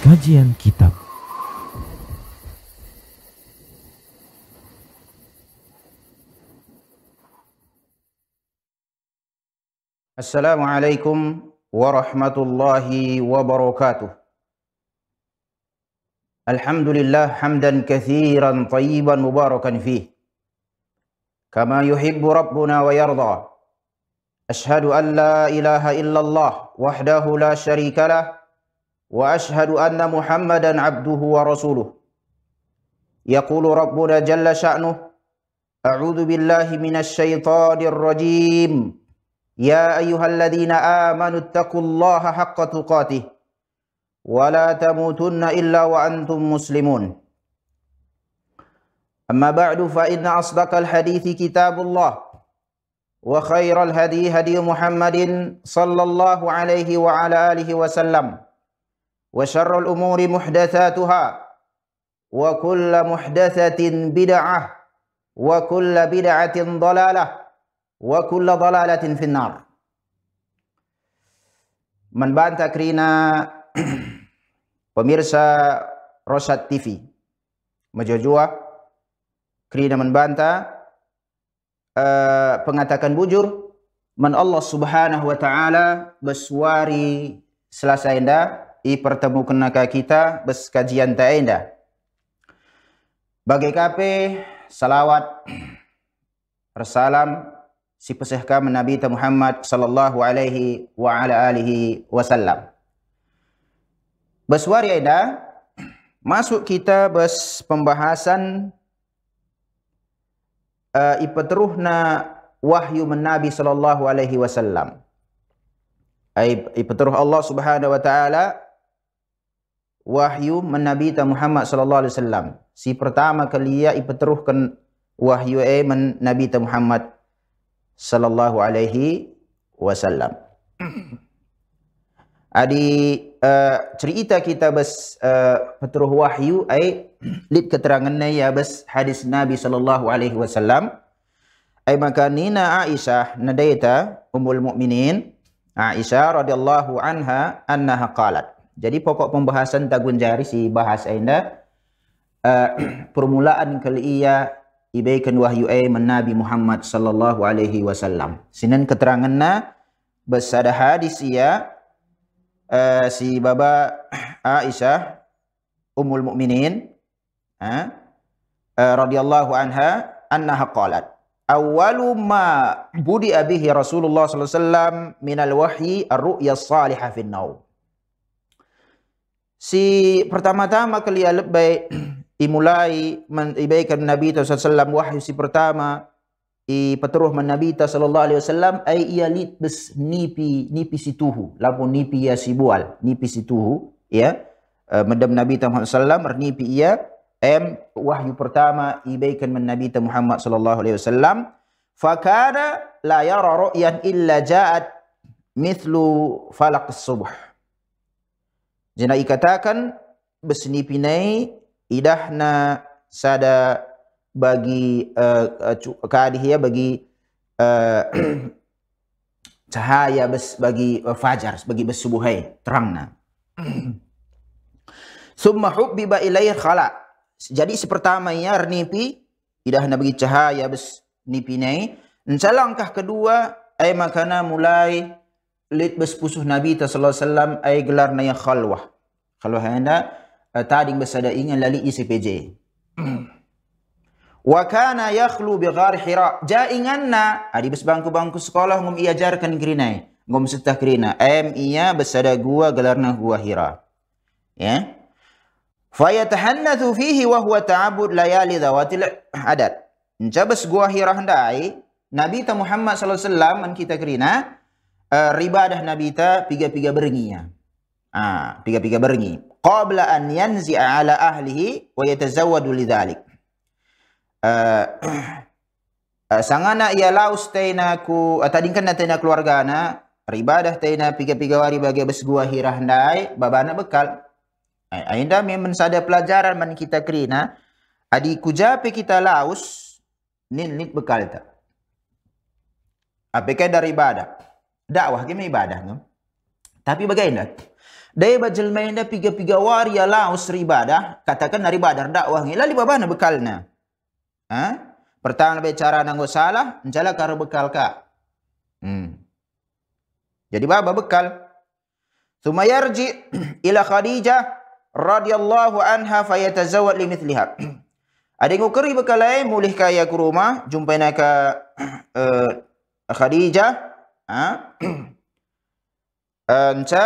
Kajian Kitab Assalamualaikum warahmatullahi wabarakatuh Alhamdulillah hamdan kathiran tayyiban mubarakan fih Kama yuhibbu Rabbuna wa yarda Ashhadu an la ilaha illallah wahdahu la sharika lah واشهد ان محمدا عبده ورسوله يقول ربنا جل شانه اعوذ بالله من الشيطان الرجيم يا ايها الذين امنوا اتقوا الله حق تقاته ولا تموتن الا وانتم مسلمون اما بعد فان اصدق الحديث كتاب الله وخير الهدي هدي محمد صلى الله عليه وعلى اله وسلم وشر الأمور محدثاتها وكل محدثة بدعة وكل بدعة ضلالة وكل ضلالة في النار من بان تكرينا بميرسا رشاد تيفي مجوجوة كرينا من بانتا pengatakan bujur من الله سبحانه وتعالى بسواري سلاسا indah i pertemu kenaka kita beskajian ta enda. Bagi kape salawat bersalam si pesihka Nabi Muhammad sallallahu alaihi wa ala alihi wasallam. Besuari enda masuk kita bes pembahasan uh, eh, ipetruhna wahyu men Nabi sallallahu alaihi wasallam. Ai ipetruh Allah Subhanahu wa taala wahyu menabi ta Muhammad sallallahu alaihi wasallam. Si pertama kali ia ipeteruhkan wahyu e eh, menabi ta Muhammad sallallahu alaihi wasallam. Adi uh, cerita kita bes uh, eh, peteruh wahyu ai lid keterangannya ya bes hadis Nabi sallallahu alaihi wasallam. Ai maka Nina Aisyah nadaita Ummul Mukminin Aisyah radhiyallahu anha annaha qalat. Jadi pokok pembahasan tagun jari si bahas anda uh, permulaan kali ia ibaikan wahyu ai Nabi Muhammad sallallahu alaihi wasallam. Sinan keterangannya bersada hadis ia uh, si baba Aisyah Ummul Mukminin ha uh, radhiyallahu anha annaha qalat awwalu ma budi abihi Rasulullah sallallahu alaihi wasallam minal wahyi ar-ru'ya salihah fil naum si pertama-tama kali lebih dimulai, ibaikan Nabi sallallahu alaihi wasallam wahyu si pertama i petruh man Nabi sallallahu alaihi wasallam ai ia lit bes nipi nipi situhu lapo nipi ia bual, nipi situhu ya Madam uh, eh, medam Nabi sallallahu alaihi wasallam ernipi ia em wahyu pertama ibaikan man Nabi Muhammad sallallahu alaihi wasallam fakana la yara ru'yan illa ja'at mithlu falak subuh Zina ikatakan besnipinai idahna sada bagi uh, eh, uh, eh, kadih ya bagi uh, cahaya bes, bagi uh, fajar bagi besubuhai terangna. Summa hubbi ba ilayh khala. Jadi sepertama ya rnipi idahna bagi cahaya bes besnipinai. Encalangkah kedua ay makana mulai lid bespusuh Nabi sallallahu alaihi wasallam ai gelar na khalwah. Khalwah anda uh, eh, tading besada ingin lali ICPJ. Wa kana yakhlu bi ghar Hira. Ja inganna adi ah, besbangku-bangku sekolah ngum iajarkan kerinai, ngum setah kerina. Em iya besada gua gelarna gua Hira. Ya. Yeah? Fayatahannathu fihi wa huwa ta'abud layali zawatil adad. Jabas gua hira handai Nabi ta Muhammad sallallahu alaihi wasallam an kita kerina, uh, riba dah Nabi ta piga-piga berginya. Ha, piga-piga bergi. Qabla an yanzi'a ala ahlihi wa yatazawwadu lidzalik. Uh, uh, sanga na laus taina ku uh, tadi kan na keluarga na ribadah taina piga-piga wari bagi besgua hirah ndai babana bekal eh, ainda memang sada pelajaran man kita kerina adi kujapi kita laus nin nit bekal ta apeka dari ibadah dakwah gimana ibadah tu. Tapi bagaimana? Dari bajal main dah piga-piga waria laus ribadah. Katakan dari badar dakwah ni. Lali babana bekalna. Ha? Pertama lebih cara nanggu salah. Mencala karo bekal ka, Hmm. Jadi baba bekal. Sumayarji ila Khadijah radhiyallahu anha fayatazawad limith lihat. Ada yang ukeri bekalai mulih kaya ke rumah. Jumpa nak ke uh, Khadijah ha? anca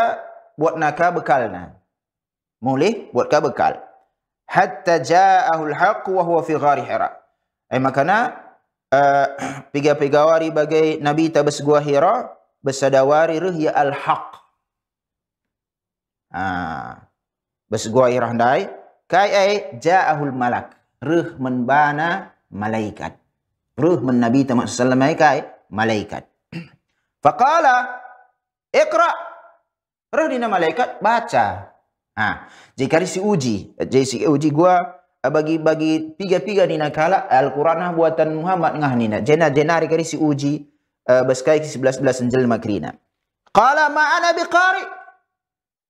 buat nakah bekal na. Mulih buat ka bekal. Hatta ja'ahul haqq wa huwa fi ghari Hira. Ai makana uh, piga-pigawari bagai Nabi ta besgua Hira besadawari ruh ya al haqq. Ha. Besgua Hira dai kai ai ja'ahul malak. Ruh menbana malaikat. Ruh men Nabi ta sallallahu kai malaikat. Faqala ikra. Roh dina malaikat baca. Ha. Jadi kali uji. Jadi si uji gua eh, bagi bagi tiga-tiga dina kala Al-Quran lah buatan Muhammad ngah nina. Jena jena hari kali uji uh, eh, beskai ke sebelas-belas njel makrina. Qala ma'ana biqari.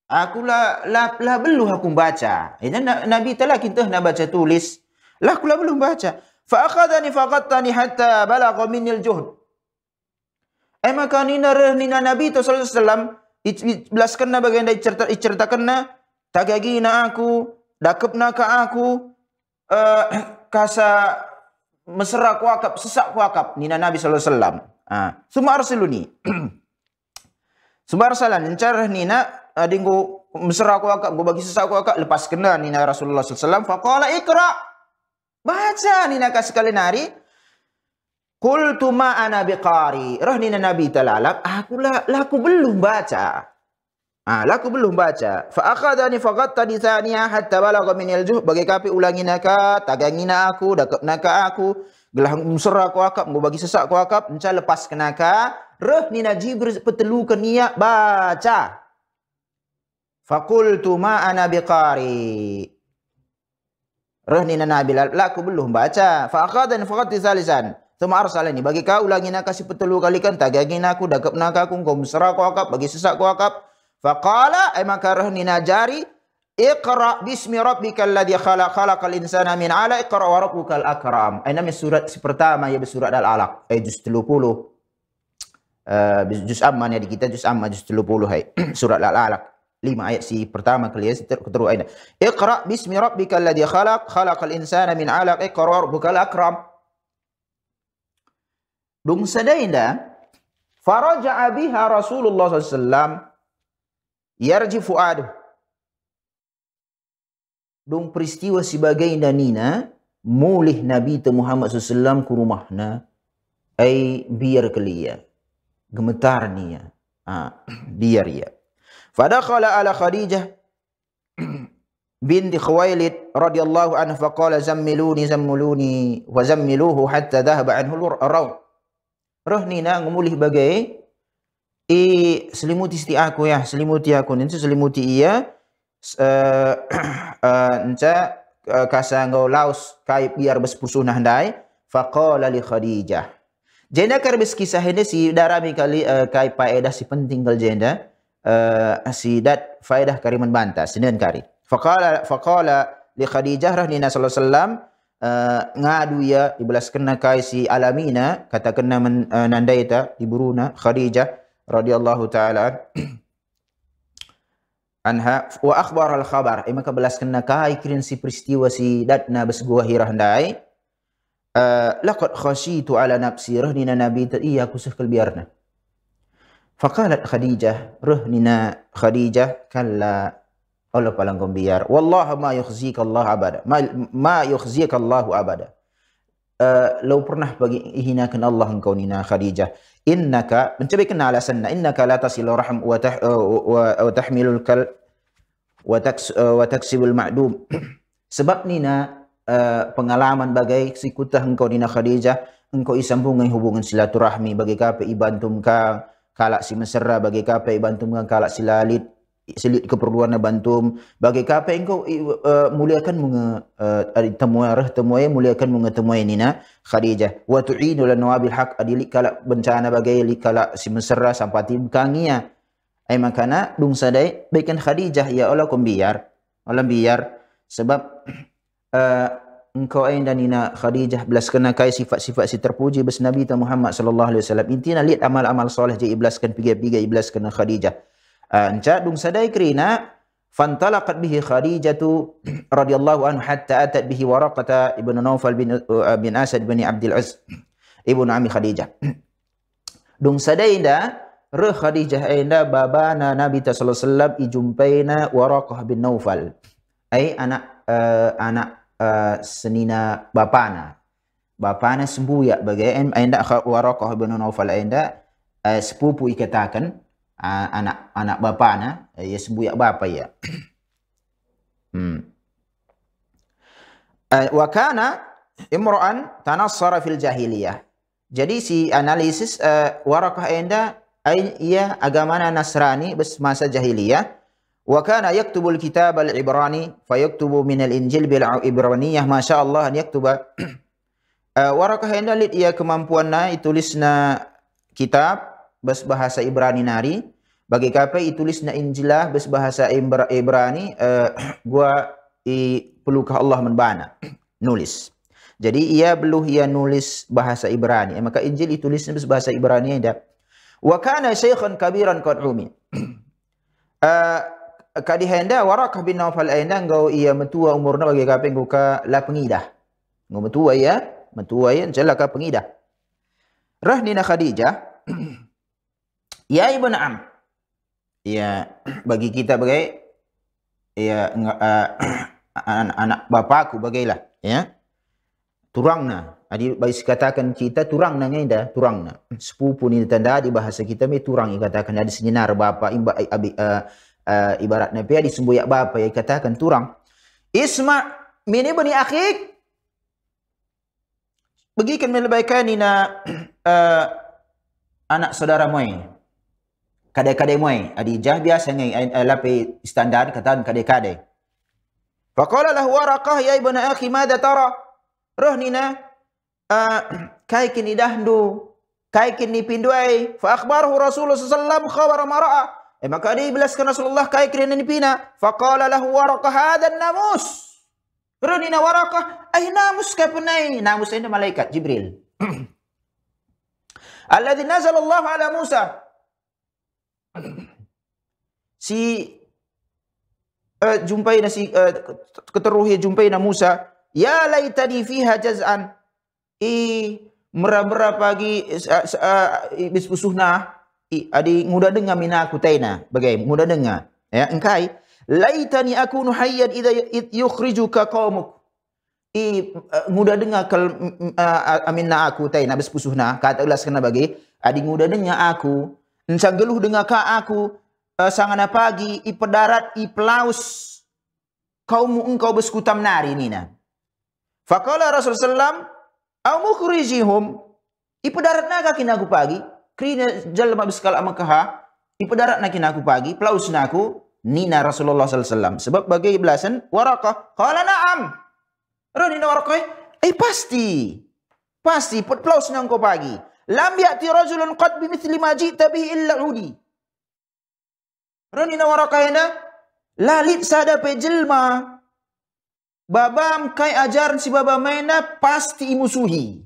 Aku lah la, la belum aku baca. Ini eh, Nabi telah kita nak baca tulis. Lah aku lah belum baca. Fa akhadhani faqattani hatta balagha minni juhd Ema kanina rehnina Nabi tu sallallahu alaihi wasallam belaskan na bagian dari cerita ceritakan na tagagi na aku dakap na ka aku uh, kasa mesra kuakap sesak kuakap akap nina Nabi sallallahu alaihi wasallam. Ha. Semua arsiluni. Semua arsalan encer nina adingku eh, mesra kuakap akap gua bagi sesak kuakap lepas kena nina Rasulullah sallallahu alaihi wasallam faqala ikra. Baca nina ka sekali nari. Kul ma ana biqari. Roh ni Nabi telalap. Aku lah, lah aku belum baca. Ah, lah aku belum baca. Fa akhadani fa qatta di thaniya hatta balak min aljuh. Bagi kapi ulangi naka, tagangina aku, dakap naka aku. Gelah musra aku akap, mau bagi sesak aku akap, mencah lepas kenaka. Roh ni naji berpetelu ke niat baca. Fa qultu ma ana biqari. Roh ni Nabi lah, lah aku belum baca. Fa akhadani fa qatta di semua arsal ini. Bagi kau lagi nak kasih petelur kali kan. Tak lagi nak aku. dakap nak aku. Kau mesra aku akap. Bagi sesak aku akap. Faqala emaka eh, rahni najari. Iqra bismi rabbika alladhi khalaq khalaqal insana min ala iqra wa rabbukal akram. Ini eh, namanya surat si pertama ya surat al-alaq. Eh juz 30. Uh, eh, juz amman ya di kita juz amman juz 30 hai. surat al-alaq. Lima ayat si pertama kali ya. Keteru ayat. Iqra bismi rabbika alladhi khalaq khalaqal insana min ala iqra wa rabbukal akram dung sadaina faraja biha rasulullah S.A.W. alaihi wasallam dung peristiwa sebagai nina mulih nabi Muhammad S.A.W. ke rumahna ai biar kelia gemetar nia ya. ha, biar ya fadakhala ala khadijah binti Khuwailid radhiyallahu anhu faqala zammiluni zammuluni wa zammiluhu hatta dhahaba anhu ar-rawd Roh ni nak ngemulih bagai i selimuti isti aku ya, selimuti aku ni selimuti ia uh, uh, nca eh, kasa ngau laus kai biar bespursuh nah dai faqala li khadijah jenda karbis kisah ini si darami kali uh, kai paedah si penting kal jenda si dat faedah kariman bantah sinen kari faqala faqala li khadijah rahnina sallallahu alaihi wasallam Eh, ngadu ya ibelas kena kai si alamina kata kena menandai uh, eh, nandai ta diburuna khadijah radhiyallahu taala anha wa akhbar al khabar ima eh, ka belas kena kai kirin si peristiwa si datna besgua hirah ndai uh, laqad khashitu ala nafsi rahnina nabi ta iya ku sekel biarna faqalat khadijah rahnina khadijah kalla Allah paling gembira. Wallahu ma yukhzika Allah abada. Ma, ma yukhzika Allah abada. Uh, eh, lo pernah bagi hinakan Allah engkau Nina Khadijah. Innaka mencari kenal alasan. Innaka la tasilu rahm wa tah wa, eh, wa, wa tahmilul kal wa taks eh, wa taksibul ma'dum. Sebab Nina uh, pengalaman bagai si kutah engkau Nina Khadijah engkau isambung hubungan silaturahmi bagi kape ibantum kang kalak si mesra bagi kape ibantum kang kalak si lalit selit keperluan dan bantu bagi kape engkau uh, muliakan menge uh, temuai rah temuai muliakan menge temuai Nina Khadijah wa tu'inu lan nawabil haq adili kala bencana bagai li kala si mesra sampai tim kangia ya. ai makana dung sadai baikkan Khadijah ya Allah kum biar Allah biar sebab uh, engkau ain dan ina Khadijah belas kena kai sifat-sifat si terpuji bes Nabi Muhammad sallallahu alaihi wasallam intina lihat amal-amal soleh je iblaskan pigai-pigai iblaskan Khadijah anca ah, dung sadai kerina fantalaqat bihi Khadijatu radhiyallahu anhu hatta atat bihi waraqata Ibnu Naufal bin uh, bin Asad bin Abdul Az Ibnu Ami Khadijah. dung sadai da re Khadijah ainda baba na Nabi sallallahu alaihi wasallam ijumpaina Waraqah bin Naufal. Ay anak uh, anak uh, senina bapana. Bapana sembuh ya bagai ainda Waraqah bin Naufal ainda uh, sepupu ikatakan anak anak bapa na ha? ya eh, sebuya bapa ya hmm eh, wa kana imran tanassara fil jahiliyah jadi si analisis eh, warakah enda ai ia agama nasrani bes masa jahiliyah wa kana yaktubul kitab al ibrani fa yaktubu min al injil bil ibraniyah masyaallah an yaktuba warakah enda lit ia kemampuan na itulisna kitab bes bahasa ibrani nari bagi kape itulis na injilah bes bahasa Ibrani uh, gua i pelukah Allah menbana nulis. Jadi ia beluh ia nulis bahasa Ibrani. Eh, maka Injil ditulis bes bahasa Ibrani ada. Wa kana syaikhun kabiran qad umi. Uh, kadi henda warakah bin Naufal eh, aina ngau ia metua umurna bagi kape ngau ka la pengidah. Ngau metua ya, metua ya jelah ka pengidah. Rahnina Khadijah. ya ibn Amr ya bagi kita bagai ya uh, anak, anak bapa aku bagailah ya turang na adi bagi katakan kita turang na ngenda turang na sepupu ni tanda di bahasa kita me turang i katakan ada senyinar bapa imba abi uh, uh, ibarat na pe adi sembuyak bapa ya katakan turang isma mini bani akhik bagikan melebaikan ni na uh, eh, anak saudara moy kadai-kadai muai adi jah biasa ngai eh, eh, lape standar kata kadai-kadai faqala lahu waraqah ya ibna akhi madha tara roh nina ah, kai kini dahdu kai kini pinduai fa akhbarahu rasulullah sallam khabar mara. e eh, maka adi belas kana rasulullah kai kini nini pina faqala lahu waraqah hadha namus roh nina waraqah ai namus kai punai namus ini malaikat jibril Alladhi nazalallahu ala Musa si uh, jumpai nasi uh, eh, keteruh jumpai na Musa ya tadi fiha hajazan. i merabra pagi uh, eh, ibis pusuhna i adi muda dengar mina aku taina bagai muda dengar ya engkai laitani aku nuhayat ida idza yukhrijuka qaumuk i muda nguda dengar kal uh, aminna aku taina ibis pusuhna kata ulas kena bagi adi muda dengar aku dengan kak aku uh, sangana pagi ipedarat iplaus kaum engkau beskutam nari nina. Rasul Rasulullah au mukhrijihum ipedarat naga kinaku aku pagi krina jalma beskala amakaha ipedarat na kina aku pagi plaus naku nina Rasulullah sallallahu sebab bagai belasan warakah qala na'am. Ro nina warakah eh? eh pasti. Pasti plaus na pagi. Lam ya'ti rajulun qad bi mithli ma ji'ta bi illa udi. Runina warakaina lalit sada pe jelma. Babam kai ajar si baba maina pasti imusuhi.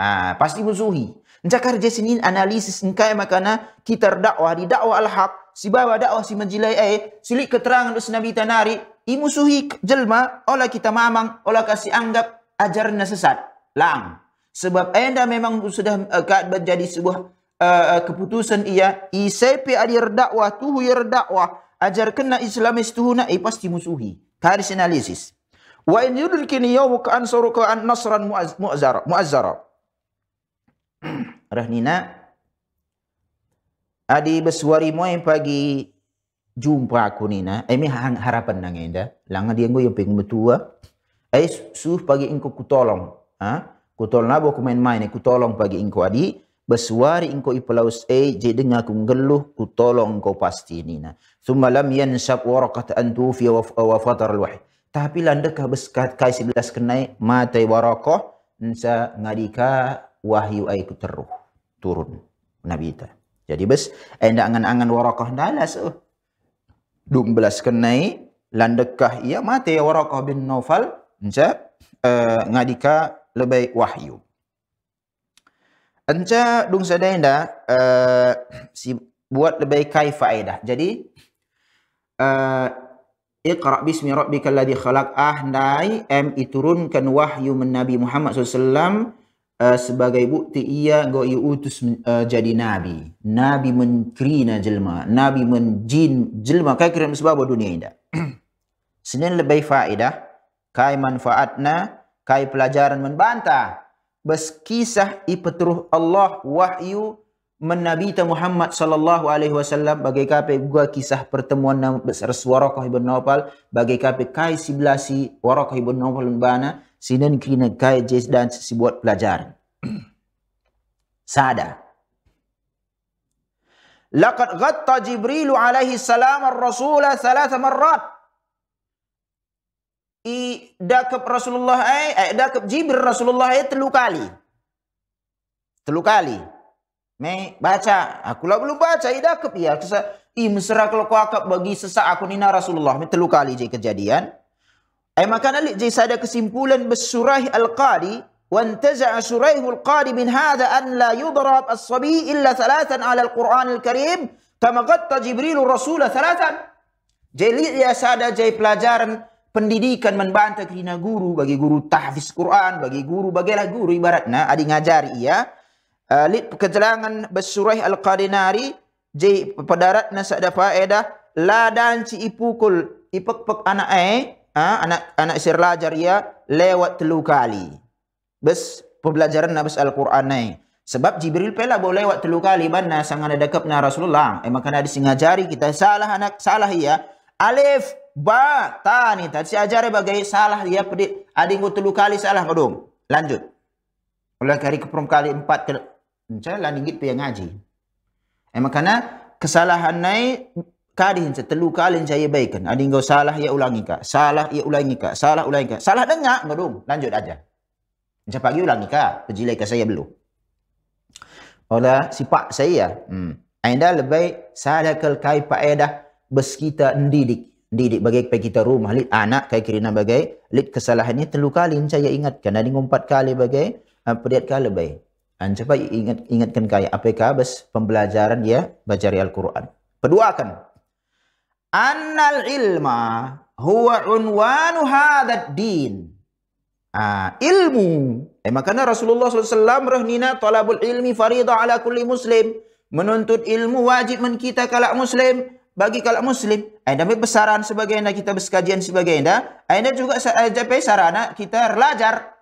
Ah, ha, pasti imusuhi. Jakar je sinin analisis engkai makana ha, kita dakwah di dakwah al-haq, si baba dakwah si majilai ai, eh, silik keterangan us nabi tanari, imusuhi jelma ola kita mamang, ola kasih anggap ajarna sesat. Lang. Sebab anda memang sudah uh, menjadi sebuah uh, keputusan ia. Isepi alir dakwah, tuhu yir dakwah. kena Islamis tuhu nak, eh pasti musuhi. Taris analisis. Wa in yudulkin yawmuka ansuruka an nasran mu'azara. mu'azara. Rahnina. Adi besuari mu yang pagi jumpa aku Nina. nak. ini harapan nak ngayin dah. Langan dia ngayin yang pengen tua. Eh, suh pagi engkau kutolong. Haa? Ku tolong labuh ku main-main ni, ku tolong pagi engkau adi. Bersuari engkau ipelaus eh, jik dengar ku ngeluh, ku tolong engkau pasti ni na. Thumma lam yansab warakat antu fi wa fatar al-wahid. Tapi landakah beskat kai sebelas kenai, matai warakoh, nsa ngadika wahyu ay ku teruh. Turun. Nabi ta. Jadi bes, eh angan-angan warakoh dalas. Oh. Dung belas kenai, landakah ia matai warakoh bin naufal, nsa eh, ngadika lebih wahyu. Anca dung sedain dah eh, uh, si buat lebih kai faedah. Jadi uh, Iqra' bismi rabbika alladhi khalaq ahnai am iturunkan wahyu men Nabi Muhammad SAW uh, eh, sebagai bukti ia go utus uh, jadi Nabi. Nabi men krina jelma. Nabi men jin jelma. Kai kira sebab dunia indah. Senin lebih faedah. Kai manfaatna kai pelajaran membantah berkisah ipetruh Allah wahyu menabita Muhammad sallallahu alaihi wasallam bagi kape gua kisah pertemuan besar Warakah bin Nawfal bagi kape kai siblasi Warakah bin Nawfal bana sinen kine kai jis dan si buat pelajaran sada Laqad ghatta Jibril alaihi salam ar-rasula thalath marrat i dakap Rasulullah ai eh, dakap Jibril Rasulullah ai telu kali. Telu kali. Me baca, aku lah belum baca i dakap ya. Kesa i mesra kalau aku bagi sesak aku ni Rasulullah me telu kali je kejadian. Ai maka nali je sada kesimpulan bersurah al-Qadi wantaza surah al-Qadi min hadha an la yudrab as-sabi illa thalathan ala al-Quran al-Karim kama qatta Jibril Rasulullah thalathan. Jadi ya sada jadi pelajaran pendidikan membantah kerana guru bagi guru tahfiz Quran bagi guru bagilah guru ibaratnya adi ngajari ya alit eh, uh, kejelangan besurah al qadinari je padarat nasa ada faedah la dan ci ipukul ipek-pek anak ai ha, anak anak sirlajar ya lewat telu kali bes pembelajaran nabas al-Quran ai sebab Jibril pula boleh lewat telu kali mana sangat kan ada dekapnya Rasulullah. Eh, maka ada singajari kita salah anak salah ya alif ba ta ni tadi ajar bagai salah dia pedik ading ku telu kali salah kodum lanjut oleh kali ke perum kali empat ke saya hmm, lah ningit pi ngaji emak eh, kana kesalahan nai kali hince telu kali saya baikkan ading ku salah ya ulangi ka salah ya ulangi ka salah ulangi ka salah dengar kodum lanjut aja Sejak pagi ulangi ka pejilai ka saya belum oleh sifat saya hmm Ainda lebih salah kel kai pak edah beskita didik didik bagi pergi kita rumah lid anak kai kirina bagai lid kesalahan ni telu kali saya ingatkan dan ingat empat kali bagai apa ah, dia kali bagai dan ah, ingat ingatkan kai apakah bes pembelajaran dia baca al-Quran peduakan annal ilma huwa unwanu hadad din ah ilmu eh makanya Rasulullah SAW rahnina talabul ilmi faridah ala kulli muslim menuntut ilmu wajib men kita kalak muslim bagi kalau Muslim. Anda eh, ambil pesaran sebagai anda, kita bersekajian sebagai anda. Anda juga sampai eh, sarana, kita belajar.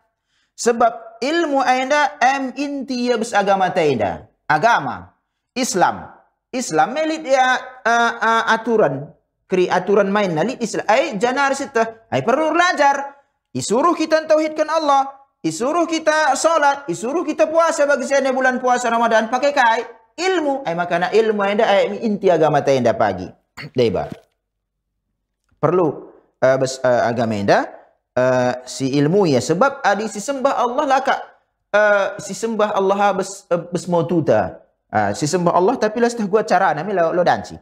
Sebab ilmu anda, em inti ya bes agama anda. Agama. Islam. Islam melit ya uh, uh, aturan. Kri aturan main nali Islam. Ay, jana harus itu. Ay, perlu belajar. Isuruh kita tauhidkan Allah. Isuruh kita solat. Isuruh kita puasa bagi saya bulan puasa Ramadan. Pakai kai ilmu ai maka nak ilmu yang dah ai inti agama tai yang dah pagi deba perlu uh, bes, uh, agama yang uh, si ilmu ya sebab adi si sembah Allah lah kak uh, si sembah Allah lah bes uh, bes motuta uh, si sembah Allah tapi lah setahu gua cara nami lo lo danci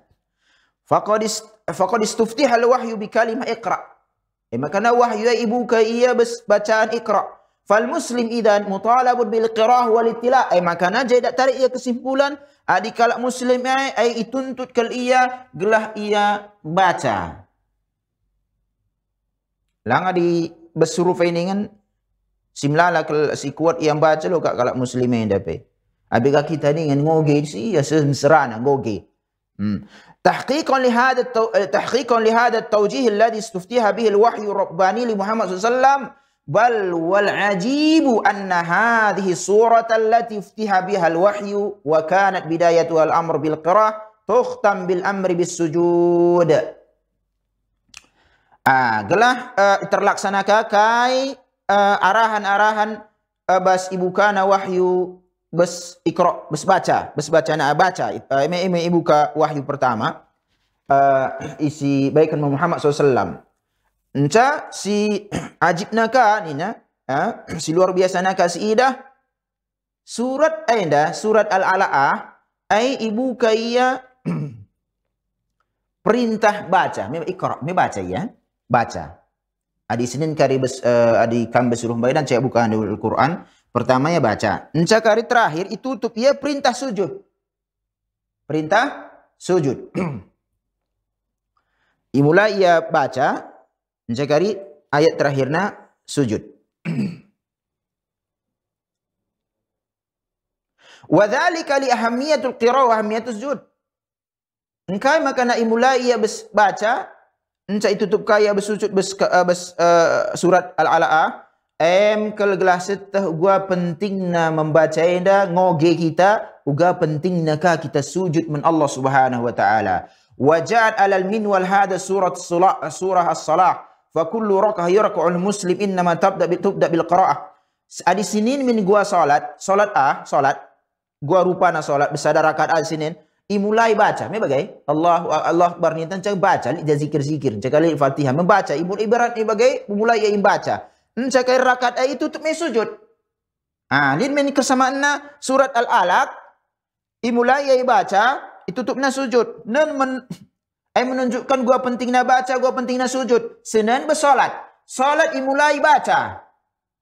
fakodis fakodis tufti wahyu bi kalimah ikra ai maka wahyu ya ibu ke iya bes bacaan ikra Fal muslim idan mutalabun bil qirah wal ittila ai maka najai dak tarik ia kesimpulan adikala ah, muslim ai ai ituntut kal ia gelah ia baca langa di besuruh feiningan simla la si kuat yang baca lo kak kalak muslim yang dapat abika kita ni ngan ngoge si ya serana ngoge hmm تحقيقا لهذا تحقيقا لهذا التوجيه الذي استفتيها به الوحي الرباني لمحمد صلى الله عليه وسلم Bal wal ajibu anna hadhihi surat allati iftiha biha alwahyu wa kanat bidayatu al-amr bil qirah tukhtam bil amri bis sujud. Ah, gelah uh, eh, terlaksana kakai uh, eh, arahan-arahan uh, bas ibuka na wahyu bas ikra bas baca bas baca na baca uh, ibuka wahyu pertama uh, isi baikkan Muhammad sallallahu alaihi wasallam Nca si ajib naka ni nya, ha? si luar biasa naka si idah. Surat ai dah, surat al alaa ai ibu kaya perintah baca, mi ikra, mi baca ya, baca. Adi Senin kari bes, uh, adi kam besuruh bayi dan cek bukaan Al-Quran. Pertamanya baca. Nca kari terakhir itu tutup ia perintah sujud. Perintah sujud. Imulai ia baca, Mencari ayat terakhirna sujud. Wa dhalika li ahamiyatul qira'ah wa ahamiyatus sujud. Engkai maka nak mulai ia baca, Nca itu tutup kaya bersujud bes, uh, uh, surat al-ala'a. Em kelgelah setah gua penting nak membaca anda ngoge kita. Uga penting nak kita sujud men Allah subhanahu wa ta'ala. Wajad alal min wal hada surat surah as-salah. as salah fa kullu raka'ah yarku'ul muslim innama tabda bi tubda bil qira'ah adi sinin min gua salat salat a salat gua rupana salat besada rakaat al sinin imulai baca me bagai Allahu Allah akbar ni tancang baca li zikir zikir cakali Fatihah membaca Ibu ibarat ni bagai mulai ya baca n hmm, cakai rakaat a itu tutup me sujud ha lin min kesamaanna surat al alaq imulai ya baca itu tutup na sujud nan men Ayah eh, menunjukkan gua pentingnya baca, gua pentingnya sujud. Senin bersolat. Solat dimulai baca.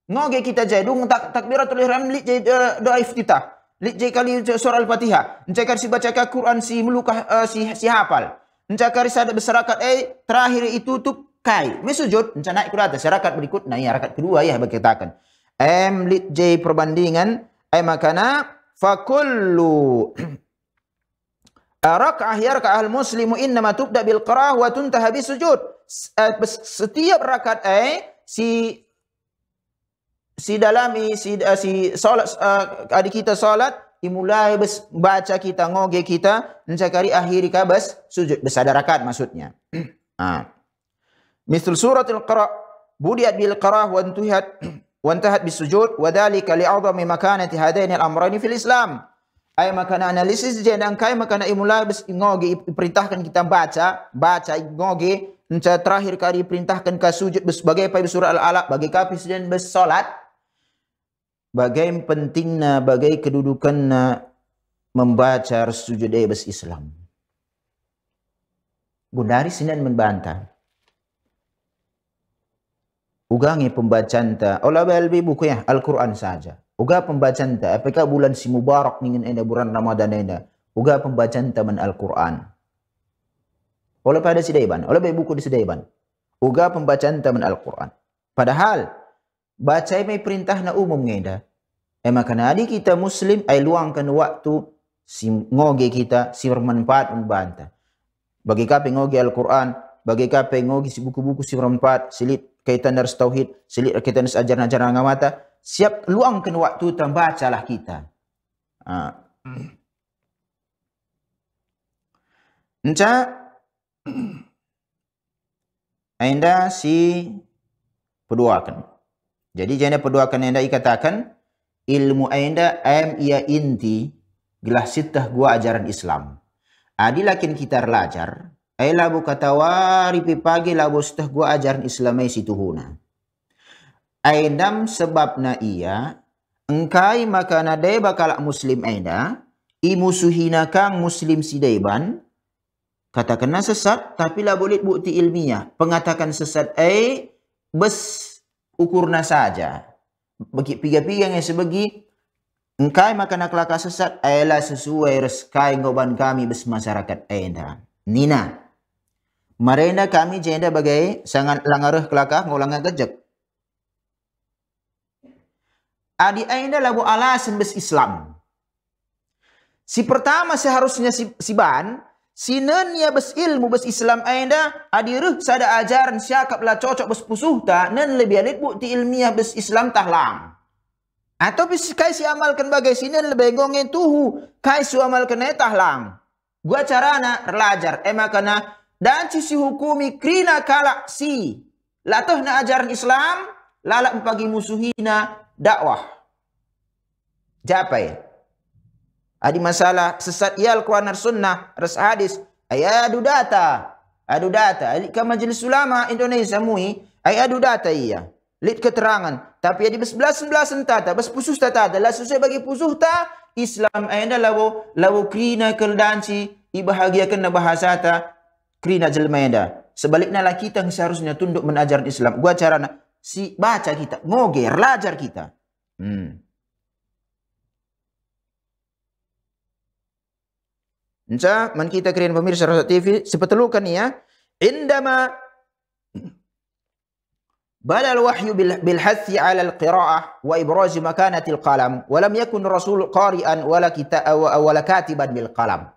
Ngoge kita jadung tak takbiratul ihram lik jadi uh, eh, doa iftitah. Lik jadi kali surah al-fatihah. Ncakar si baca ke Quran si melukah eh, si, si hafal. Ncakar si ada berserakat. Eh, terakhir itu tu kai. Mi sujud. Ncak naik kurata. Serakat berikut. Nah, ya, kedua ya berkatakan. Em, lik jadi perbandingan. Eh, makana. Fakullu. Fakullu. Ah, rak'ah yarka'ah al-muslimu innama tubda bil qarah wa tuntaha bis sujud. Eh, setiap rakaat ai eh, si si dalam si uh, si solat uh, adik kita solat dimulai baca kita ngoge kita mencari akhiri ka bas sujud besada rakaat maksudnya. ha. Misal surat al-qarah budiat bil qarah wa tuntaha wa tuntaha bis sujud wa dhalika li'adhami makanati hadaini al-amrayni fil islam. Kaya makana analisis je dan kaya makana imula ngogi perintahkan kita baca, baca ngogi Nca terakhir kali perintahkan ke sujud sebagai apa surah al-alaq bagi kapi sedang bersolat. Bagai pentingnya, bagai kedudukannya membaca sujud ayah eh bes Islam. Gundari sinan membantah. Ugangi pembacaan tak Olah buku ya, Al-Quran saja. Uga pembacaan ta, apakah bulan si Mubarak ningin ada bulan Ramadan ada? Uga pembacaan teman Al-Quran. Oleh pada si Daiban, oleh baik buku di si Daiban. Uga pembacaan teman Al-Quran. Padahal, baca mai perintah na umum ngeda. Emak eh, kena adik kita Muslim, ay luangkan waktu si ngoge kita, si bermanfaat membantah. Bagi kapi ngoge Al-Quran, bagi kapi ngoge si buku-buku si bermanfaat, silip kaitan dari tauhid, silip kaitan dari ajaran-ajaran agama mata, siap luangkan waktu tentang bacalah kita. Ha. Nca, anda si peduakan. Jadi jangan peduakan anda ikatakan ilmu anda am ia inti gelah sitah gua ajaran Islam. Adilah kini kita belajar. Ayla buka tawari pagi labu sitah gua ajaran Islam ay situhuna. Aidam sebab na ia engkai maka na dai bakal muslim aida imusuhina kang muslim sidaiban kata kena sesat tapi la boleh bukti ilmiah pengatakan sesat ai eh, bes ukurna saja bagi piga-piga yang sebagi engkai maka na kelaka sesat aila sesuai reskai ngoban kami bes masyarakat aida nina Marena kami jenda bagai sangat langarah kelakah ngolangan gejek. Adi ah, aina lagu alasan bes Islam. Si pertama seharusnya si, si ban, si nenia bes ilmu bes Islam aina adi ah, ruh sada ajaran siakap lah cocok bes pusuh ta nen lebih alit bukti ilmiah bes Islam tahlam. Atau ah, bis kai si amalkan bagai nen lebih gongin tuhu kai si amalkan tahlam. Gua carana relajar emak kena dan cisi hukumi krina kalak si. Latuh na ajaran Islam, lalak pagi musuhina dakwah. Siapa Adi masalah sesat yal kuanar sunnah ras hadis ayat adu data adu data ke majlis ulama Indonesia mui ayat adu data iya lid keterangan tapi adi sebelas sebelas entata bes pusuh tata adalah susah bagi pusuh ta Islam Ayanda lawo lawo krina keldanci ibahagiakan bahasa ta krina jelma ayat sebaliknya lah kita yang seharusnya tunduk menajar Islam gua cara nak si baca kita, ngoge, belajar kita. Hmm. Nca, man kita kirim pemirsa Rasa TV, sepetulukan ni ya. Indama Bala al-wahyu bil-hathi ala al-qira'ah wa ibraji makanatil qalam wa lam yakun rasul qari'an wala kita wala katiban bil qalam.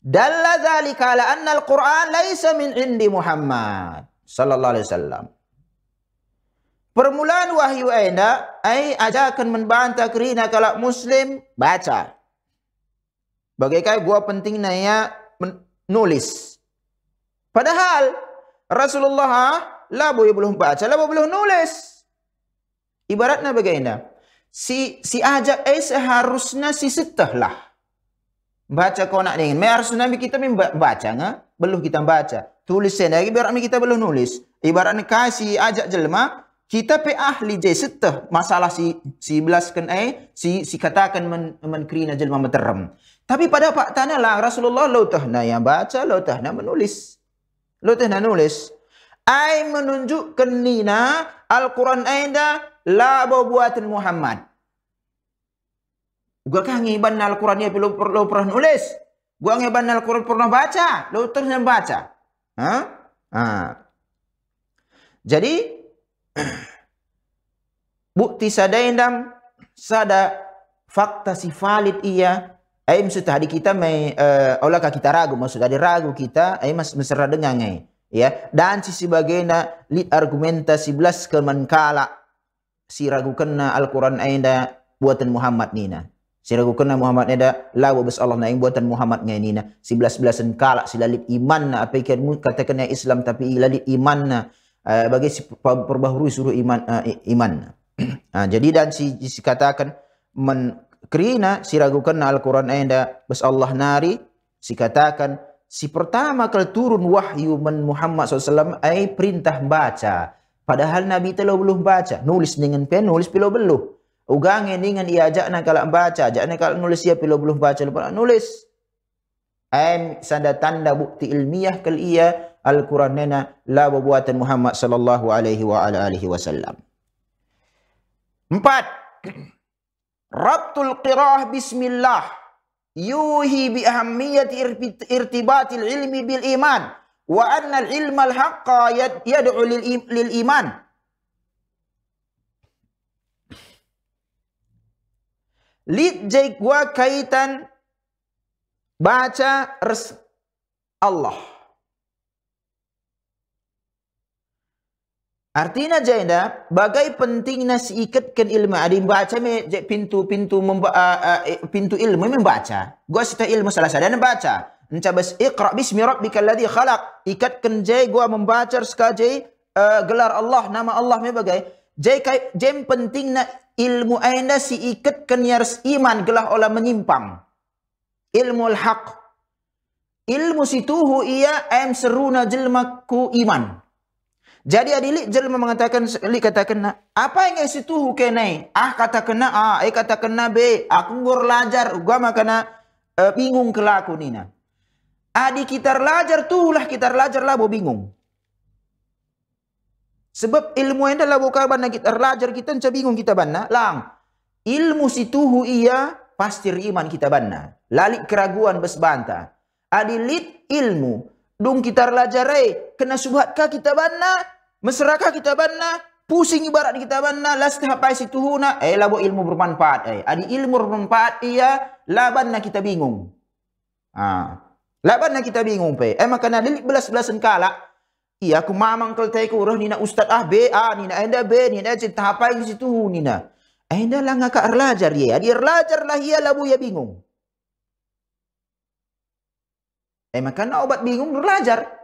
Dalla dhalika ala anna al-Qur'an laysa min indi Muhammad sallallahu alaihi wasallam. Permulaan wahyu anda, ai ada akan membantah kerina kalau Muslim baca. Bagi Bagaikan gua penting naya menulis. Padahal Rasulullah ah, la boleh belum baca, la boleh nulis. Ibaratnya bagaimana? Si si ajak ai seharusnya si setah lah. Baca kau nak dengan. Mereka harus nabi kita membaca. Nga? Belum kita baca. Tulis sendiri biar kita belum nulis. Ibaratnya kasih ajak jelma kita pe ahli je setah masalah si si belaskan ai eh, si si katakan men men kerina jelma meteram. Tapi pada pak tanya lah, Rasulullah lo tuh na yang baca lo tuh na menulis lo tuh na nulis. Ai menunjuk kenina Al Quran ainda la buatan Muhammad. Gua kah ngiban Al Quran ya perlu perlu pernah nulis. Gua ngiban Al Quran pernah baca lo tuh na baca. Ha? Ha. Jadi bukti dam, sada fakta si valid ia ai maksud hadi kita mai olah eh, ulah kita ragu maksud hadi ragu kita ai masih mesra dengang ai ya dan sisi bagaina lit argumentasi belas ke mankala si ragu kena Al Quran ai dah buatan muhammad nina si ragu kena muhammad ai dah lawa bes allah nai buatan muhammad ngai nina si belas belasan kala si lalit iman na apa ikan katakan islam tapi lalit iman na Eh, bagi si perbaharui suruh iman uh, iman. ha, jadi dan si, si katakan men kerina si ragukan Al-Quran anda eh, bas Allah nari si katakan si pertama kali turun wahyu men Muhammad SAW ay perintah baca. Padahal Nabi telah belum baca. Nulis dengan pen, nulis pilau belum. Ugang ini dengan ia ajak nak kalau baca, ajak nak kalau nulis ia pilau belum baca, lupa nulis. Em sanda tanda bukti ilmiah kalau ia Al-Quran nena la buatan Muhammad sallallahu alaihi wa ala alihi wasallam. Empat. Rabtul qirah bismillah yuhi bi ahammiyati irtibatil ilmi bil iman wa anna al ilma al haqqa yad'u lil iman. Lid jaikwa kaitan baca res Allah. Artinya jenda bagai penting nasi ikatkan ilmu. Ada yang baca pintu-pintu membaca uh, uh, ah, eh, pintu ilmu membaca. Gua cerita ilmu salah satu dan baca. Mencabas ikra bismi rabbikal ladzi khalaq. Ikatkan jai gua membaca sekaje uh, ah, gelar Allah nama Allah me bagai. Jai kai penting na ilmu ainda si ikatkan yars iman gelah oleh menyimpang. Ilmu al-haq. Ilmu situhu ia am seruna jelmaku iman. Jadi adilik jelma mengatakan li kata kena. Apa yang di tu hukenai? Ah kata kena ah eh kata kena B. Aku ngur gua makana uh, eh, bingung kelaku lah nina. adik kita belajar tu lah kita belajar lah, boh bingung. Sebab ilmu yang dah buka bana kita belajar kita nca bingung kita bana. Lang, ilmu si tuhu ia pasti iman kita bana. Lalik keraguan besbanta. adilit ilmu. Dung kita belajar eh, kena subhatkah kita bana? Meserakah kita banna, pusing ibarat kita banna, last sampai situ huna, eh labo ilmu bermanfaat eh. Adi ilmu bermanfaat ia labanna kita bingung. Ha. Labanna kita bingung pe. Eh maka nak lilik belas-belas engkala. Ia aku mamang kal tai ku roh nina ustaz ah be ah nina enda be nina cin tahapai di situ nina. Enda eh, lah ngaka erlajar ye. Adi erlajar lah ia labu ya bingung. Eh maka nak obat bingung belajar.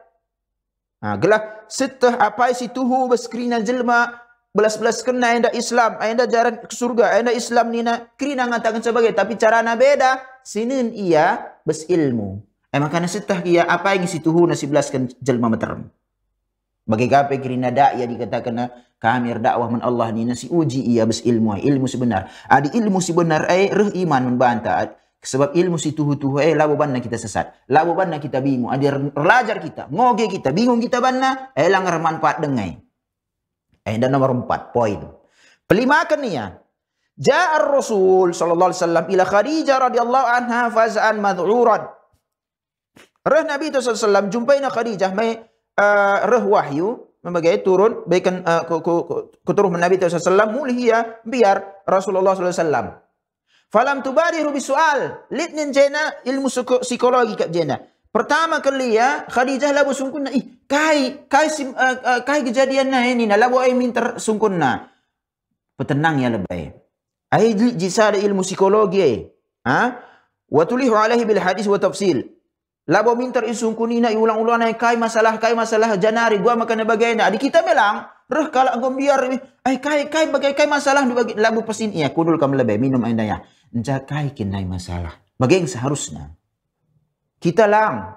Ha, gelah setah apa isi tuhu berskrinan jelma belas-belas kena anda Islam, anda jaran ke surga, anda Islam ni nak kerina ngatakan sebagai. Tapi cara nak beda, sinun ia besilmu. Eh, makanya setah ia apa yang isi tuhu nasi belaskan jelma meterm. Bagi gapai kerina da'ya dikatakan kami dakwah men Allah ni nasi uji ia besilmu. Ilmu sebenar. Adi ha, ilmu sebenar, eh, ruh iman membantah. Sebab ilmu si tuhu tuhu, eh labu banna kita sesat. Labu banna kita bingung. Ada relajar kita, ngoge kita, bingung kita banna. Eh langar manfaat dengai. Eh dan nomor empat, poin. Pelima kan ya. Ja'ar Rasul sallallahu alaihi wasallam ila Khadijah radhiyallahu anha faz'an madhuran. Ruh Nabi itu sallallahu alaihi jumpaina Khadijah mai uh, eh, ruh wahyu membagai turun baikkan uh, eh, ku, ku, ku, ku, ku, turun Nabi sallallahu alaihi biar Rasulullah sallallahu alaihi Falam tu tubari rubi soal. Lid ni jena ilmu psikologi kat jena. Pertama kali ya, Khadijah labu sungkunna. Ih, kai, kai, sim, uh, uh, kai kejadian na ini na labu ay minter sungkunna. Petenang ya lebay. Ay jisari ilmu psikologi ay. Ha? Watulihu alaihi bil hadis wa tafsil. Labu minter isungkunina iulang-ulang na kai masalah, kai masalah janari. Gua makan na. Adik kita bilang, Ruh kalau aku biar, eh kai kai bagai kai masalah dibagi labu pesin Ya, kudul kamu lebih minum ainda ya jakai kinai masalah. Bagi yang seharusnya. Kita lang.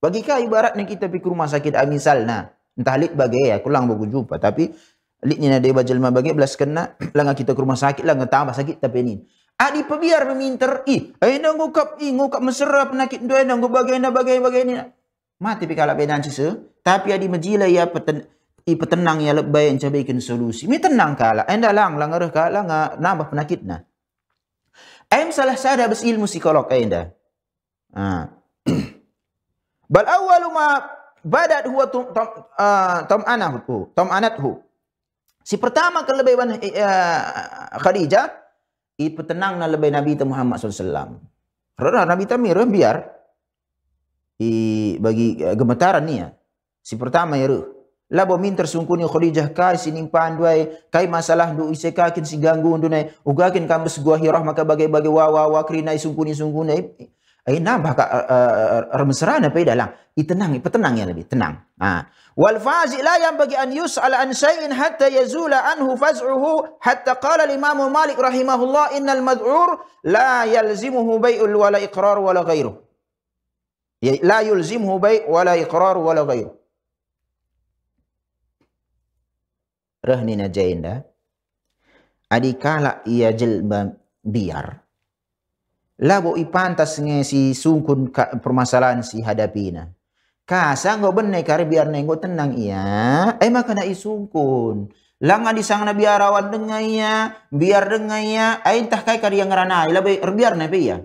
Bagikah ni kita pergi ke rumah sakit amisal. misalnya. Entah lit bagai ya. lang baru jumpa. Tapi litnya ni ada bajal mah bagai. Belas kena. Langgan lah kita ke rumah sakit. Langgan tambah sakit. Tapi ni. Adi ah, pebiar meminter. Ih. Eh nak ngukap. Ih ngukap mesera penakit. Dua eh, nak ngukap bagai. Nak bagai bagai ni. Mati pergi kalah pedang sisa. Tapi adi majilah ya peten i petenang ya lebay yang cabai solusi. Mi tenang kala. Enda eh, lang langarah kala nga ah, nambah penakit nah. Aim salah sadar bes ilmu psikolog kaya eh, anda. Ha. Bal awal ma badat huwa tom tum uh, tum anahu tum anathu. Si pertama kelebihan lebih uh, Khadijah i petenang na lebih Nabi Muhammad sallallahu alaihi wasallam. Nabi Tamir biar i bagi gemetaran ni ya. Si pertama ya ruh. Labo min tersungkuni khulijah ka sinimpan duai kai masalah du iseka kin si ganggu dunai ugakin kam sebuah hirah maka bagai-bagai wa wa wa krina isungkuni sungkuni ai eh, eh, nambah ka dah eh, eh, remserana i tenang i petenang yang lebih tenang ha wal fazi la yang bagi an yus ala an shay'in hatta yazula anhu faz'uhu hatta qala al malik rahimahullah innal madhur la yalzimuhu bai'ul wala iqrar wala ghairu ya, la yulzimuhu bai' wala iqrar wala ghairu rehni najainda adikala ia jelma biar labo ipantas nge si sungkun ka, permasalahan si hadapina kasa ngo benne kare biar nenggo tenang iya ai eh, maka na isungkun Langan di sana biar awal dengan ia, biar dengan ia. Ain eh, tak kai kari yang rana, lebih biar nape ia.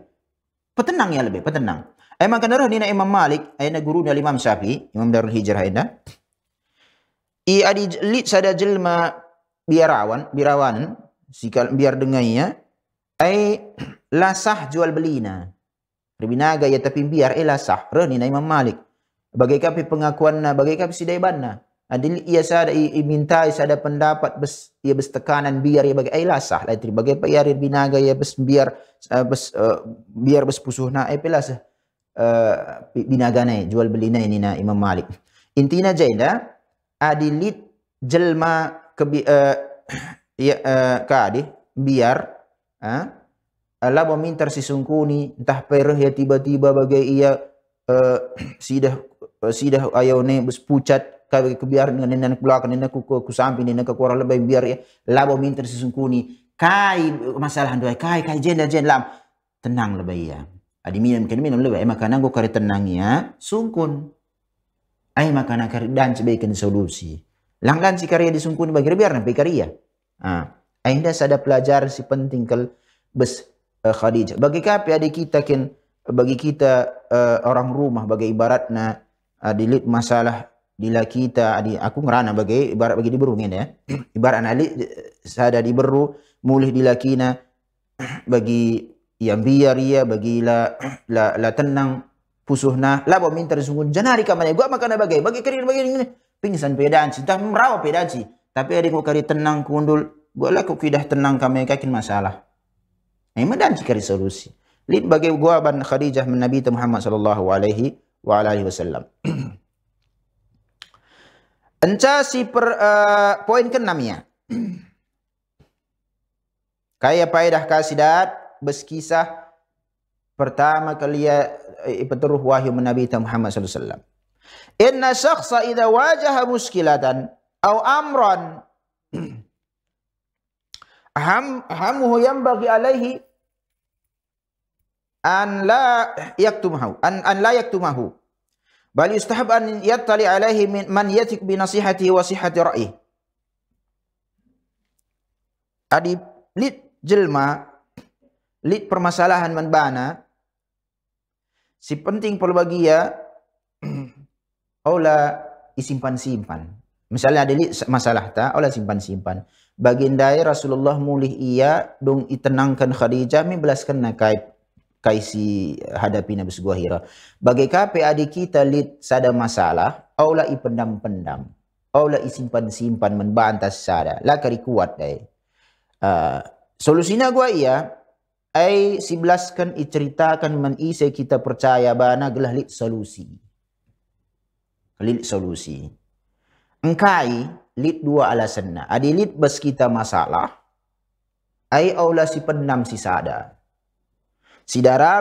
Petenang ya lebih, petenang. Ain eh, makan darah ni Imam Malik, eh, ain guru ni Imam Syafi. Imam Darul Hijrah ainah i adi lit sada jelma biarawan birawan sikal biar dengainya ai lasah jual belina ribinaga ya tapi biar ai eh, lasah re ni na imam malik bagai kapi pengakuan na bagai kapi sidai banna adil ia sada i, minta i sada pendapat bes ia bes tekanan biar ia bagai ai eh, lasah lai tri bagai pa yari binaga ya bes biar eh, bes biar bes pusuh na ai pelasah uh, binaga nai jual belina ini na imam malik intina jaina ya adilit jelma kebi uh, ya uh, eh, kadi biar ha? Eh? Allah meminta si sungkuni entah perih ya tiba-tiba bagai ia si dah si dah ayau ne bespucat kau kebiar dengan nenek keluar ke nenek kuku ku sampai nenek kuku orang lebih biar ya labo minta si sungkuni kai masalah doa kai kai jenda jen lam tenang lebih ya adi minum kena minum lebih makanan gua kari tenang ya sungkun ai makanan kari dan sebaikan solusi. Langgan si karya disungkun bagi biar nampai karya. Ha. Ainda sada pelajar si penting kel bes uh, Khadijah. Bagi kapi adik kita kin bagi kita uh, orang rumah bagi ibaratna adilit eh, masalah dila kita adi aku ngerana bagi ibarat bagi diberu ngene ya. Ibarat adik sada diberu mulih dilakina bagi yang biar ia bagi la, la la tenang pusuhna labo minter sungun janari ka mane gua makan bagai bagi kari bagi ini pingsan pedan cinta merawa pedan tapi ari ku kari tenang kundul gua laku kidah tenang kami kakin masalah ai medan cari solusi lid bagai gua ban khadijah min nabi Muhammad sallallahu alaihi wa alihi wasallam Anca si per, uh, poin ke enam ya. Kaya paedah kasidat, beskisah, pertama kali ia eh, peteruh wahyu Nabi Muhammad sallallahu alaihi wasallam. Inna syakhsa idza wajaha muskilatan aw amran ham hamuhu yang bagi alaihi an la yaktumahu an an la yaktumahu bal yustahab an yattali alaihi min man yatik bi nasihatihi wa sihhati ra'ihi adi lit jelma lit permasalahan man bana Si penting perlu bagi ya. Aula isimpan-simpan. Misalnya ada masalah tak? Aula simpan-simpan. Baginda ya Rasulullah mulih ia dong itenangkan Khadijah mi belaskan nakai kaisi eh, hadapi Nabi Suguahira. Bagi kape adik kita lid sada masalah, aula ipendam-pendam. Aula isimpan-simpan menbantas sada. Lakari kuat dai. Uh, solusinya gua ia ai sibelaskan i ceritakan man isai kita percaya bana gelah lit solusi gelahlit solusi engkai lit dua alasanna lit bas kita masalah ai aula si penam si sada